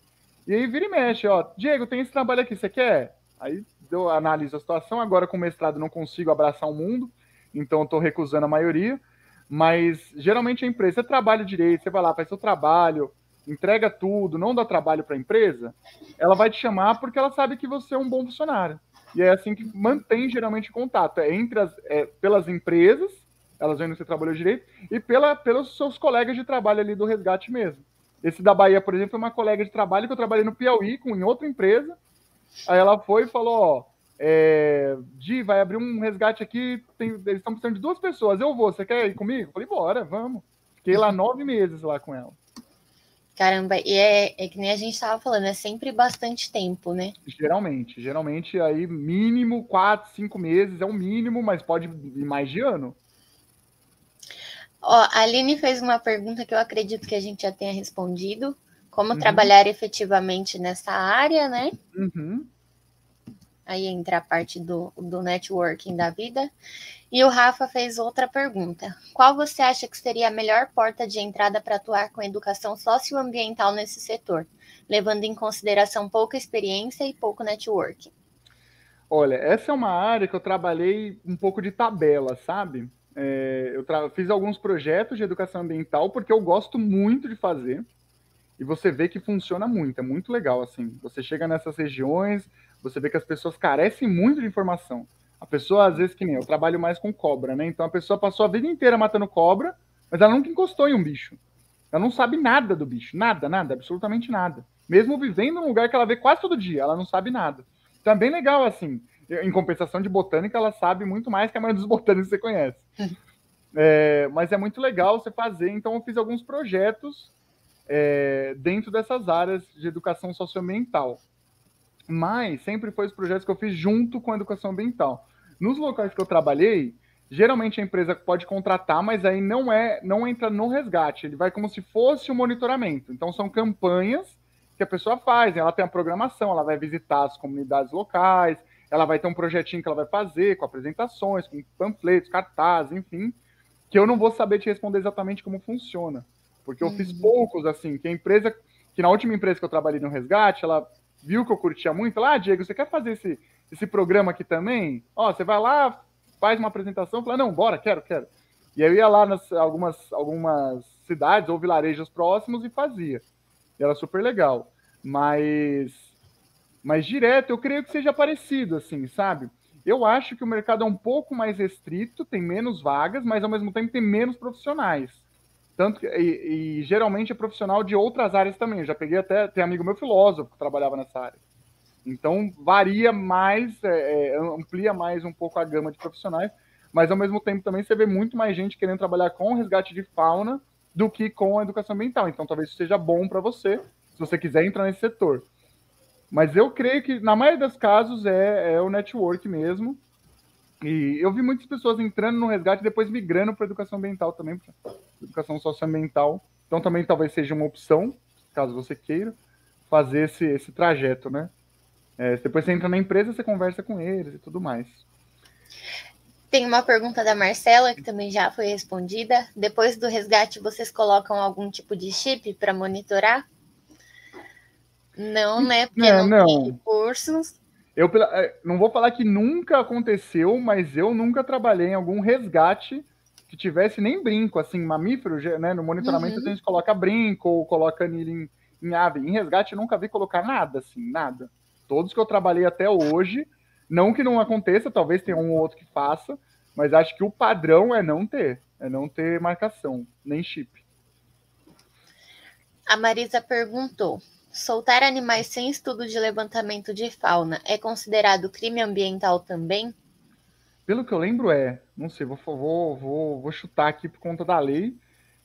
E aí vira e mexe, ó. Diego, tem esse trabalho aqui, você quer? Aí eu analiso a situação. Agora com mestrado não consigo abraçar o mundo, então estou recusando a maioria. Mas geralmente a empresa, você trabalha direito, você vai lá, faz seu trabalho, entrega tudo, não dá trabalho para a empresa, ela vai te chamar porque ela sabe que você é um bom funcionário. E é assim que mantém geralmente contato. É entre as, é, pelas empresas, elas vendo que você trabalhou direito, e pela, pelos seus colegas de trabalho ali do resgate mesmo. Esse da Bahia, por exemplo, é uma colega de trabalho que eu trabalhei no Piauí com em outra empresa. Aí ela foi e falou: ó, é, Di, vai abrir um resgate aqui. Tem, eles estão precisando de duas pessoas. Eu vou, você quer ir comigo? Eu falei, bora, vamos. Fiquei lá uhum. nove meses lá com ela. Caramba, e é, é que nem a gente estava falando, é sempre bastante tempo, né? Geralmente, geralmente aí mínimo quatro, cinco meses é o mínimo, mas pode ir mais de ano. Ó, a Aline fez uma pergunta que eu acredito que a gente já tenha respondido. Como uhum. trabalhar efetivamente nessa área, né? Uhum. Aí entra a parte do, do networking da vida. E o Rafa fez outra pergunta. Qual você acha que seria a melhor porta de entrada para atuar com educação socioambiental nesse setor, levando em consideração pouca experiência e pouco networking? Olha, essa é uma área que eu trabalhei um pouco de tabela, sabe? é, eu fiz alguns projetos de educação ambiental porque eu gosto muito de fazer. E você vê que funciona muito, é muito legal assim. Você chega nessas regiões, você vê que as pessoas carecem muito de informação. A pessoa, às vezes, que nem eu, trabalho mais com cobra, né? Então a pessoa passou a vida inteira matando cobra, mas ela nunca encostou em um bicho. Ela não sabe nada do bicho, nada, nada, absolutamente nada. Mesmo vivendo num lugar que ela vê quase todo dia, ela não sabe nada. Então é bem legal, assim em compensação de botânica, ela sabe muito mais que a maioria dos botânicos que você conhece. É. é, mas é muito legal você fazer, então eu fiz alguns projetos é, dentro dessas áreas de educação socioambiental. Mas sempre foi os projetos que eu fiz junto com a educação ambiental. Nos locais que eu trabalhei, geralmente a empresa pode contratar, mas aí não é, não entra no resgate, ele vai como se fosse o um monitoramento. Então são campanhas que a pessoa faz, né? ela tem a programação, ela vai visitar as comunidades locais, ela vai ter um projetinho que ela vai fazer, com apresentações, com panfletos, cartazes, enfim, que eu não vou saber te responder exatamente como funciona. Porque eu uhum. fiz poucos, assim, que a empresa, que na última empresa que eu trabalhei no resgate, ela viu que eu curtia muito, falou, ah, Diego, você quer fazer esse, esse programa aqui também? Ó, você vai lá, faz uma apresentação, fala, não, bora, quero, quero. E aí eu ia lá nas algumas, algumas cidades ou vilarejos próximos e fazia. E era super legal. Mas mas direto, eu creio que seja parecido, assim, sabe? Eu acho que o mercado é um pouco mais restrito, tem menos vagas, mas ao mesmo tempo tem menos profissionais. Tanto que, e, e geralmente é profissional de outras áreas também. Eu já peguei até, tem amigo meu filósofo que trabalhava nessa área. Então varia mais, é, é amplia mais um pouco a gama de profissionais, mas ao mesmo tempo também você vê muito mais gente querendo trabalhar com resgate de fauna do que com a educação ambiental. Então talvez isso seja bom para você, se você quiser entrar nesse setor. Mas eu creio que, na maioria dos casos, é, é o network mesmo. E eu vi muitas pessoas entrando no resgate e depois migrando para educação ambiental também, para educação socioambiental. Então também talvez seja uma opção, caso você queira, fazer esse, esse trajeto, né? É, depois você entra na empresa, você conversa com eles e tudo mais. Tem uma pergunta da Marcela, que também já foi respondida. Depois do resgate, vocês colocam algum tipo de chip para monitorar? Não, hum, né? Porque é, não, não tem recursos. Eu é, não vou falar que nunca aconteceu, mas eu nunca trabalhei em algum resgate que tivesse nem brinco, assim, mamífero, né? No monitoramento uhum. a gente coloca brinco ou coloca anilha em, em ave. Em resgate eu nunca vi colocar nada, assim, nada. Todos que eu trabalhei até hoje, não que não aconteça, talvez tenha um ou outro que faça, mas acho que o padrão é não ter, é não ter marcação, nem chip. A Marisa perguntou: Soltar animais sem estudo de levantamento de fauna é considerado crime ambiental também? Pelo que eu lembro, é. Não sei, vou, vou, vou, vou chutar aqui por conta da lei.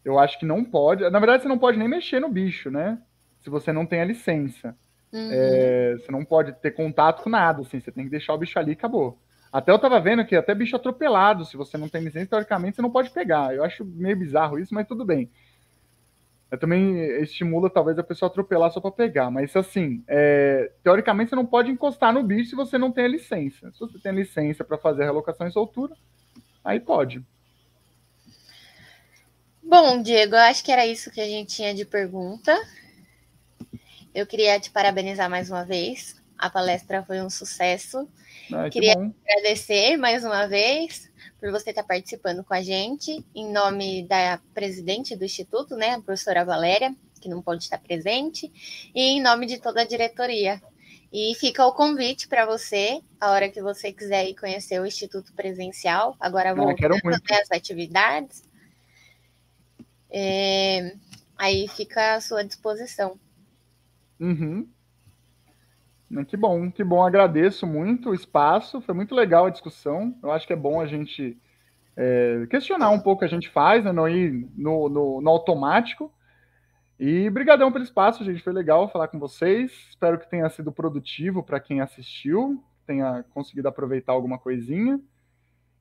Eu acho que não pode. Na verdade, você não pode nem mexer no bicho, né? Se você não tem a licença. Uhum. É, você não pode ter contato com nada, assim. Você tem que deixar o bicho ali e acabou. Até eu tava vendo que até bicho atropelado, se você não tem licença, teoricamente você não pode pegar. Eu acho meio bizarro isso, mas tudo bem. É, também estimula talvez a pessoa atropelar só para pegar, mas assim, é, teoricamente você não pode encostar no bicho se você não tem a licença. Se você tem a licença para fazer a relocação em soltura, aí pode. Bom, Diego, eu acho que era isso que a gente tinha de pergunta. Eu queria te parabenizar mais uma vez a palestra foi um sucesso. Ah, Queria que agradecer mais uma vez por você estar participando com a gente, em nome da presidente do Instituto, né, a professora Valéria, que não pode estar presente, e em nome de toda a diretoria. E fica o convite para você, a hora que você quiser ir conhecer o Instituto Presencial, agora ah, vou fazer né, as atividades. É, aí fica à sua disposição. Uhum. Né, que bom, que bom. Agradeço muito o espaço. Foi muito legal a discussão. Eu acho que é bom a gente é, questionar um pouco a gente faz, né, não ir no, no, no, automático. E brigadão pelo espaço, gente. Foi legal falar com vocês. Espero que tenha sido produtivo para quem assistiu, tenha conseguido aproveitar alguma coisinha.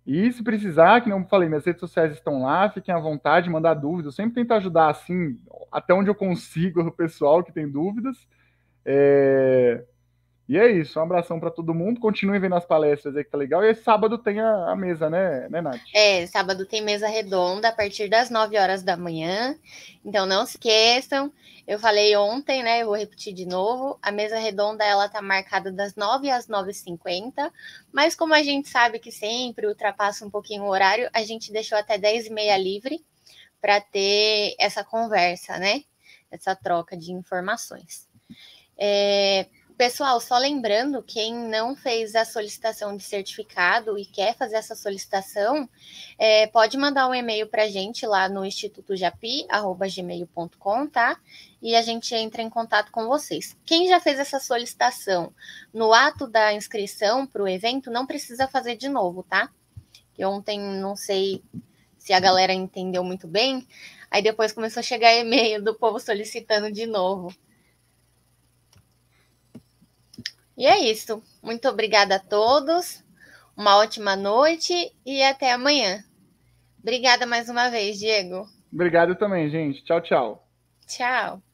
E se precisar, que não falei, minhas redes sociais estão lá, fiquem à vontade, mandar dúvidas. Eu sempre tento ajudar assim, até onde eu consigo o pessoal que tem dúvidas. É... E é isso, um abração para todo mundo. Continuem vendo as palestras aí que tá legal. E sábado tem a, a, mesa, né, né, Nath? É, sábado tem mesa redonda a partir das 9 horas da manhã. Então não se esqueçam. Eu falei ontem, né? Eu vou repetir de novo. A mesa redonda ela tá marcada das 9 às 9h50. Mas como a gente sabe que sempre ultrapassa um pouquinho o horário, a gente deixou até 10h30 livre para ter essa conversa, né? Essa troca de informações. É, Pessoal, só lembrando, quem não fez a solicitação de certificado e quer fazer essa solicitação, é, pode mandar um e-mail para a gente lá no institutojapi.gmail.com, tá? E a gente entra em contato com vocês. Quem já fez essa solicitação no ato da inscrição para o evento, não precisa fazer de novo, tá? Que ontem, não sei se a galera entendeu muito bem, aí depois começou a chegar e-mail do povo solicitando de novo. E é isso. Muito obrigada a todos. Uma ótima noite e até amanhã. Obrigada mais uma vez, Diego. Obrigado também, gente. Tchau, tchau. Tchau.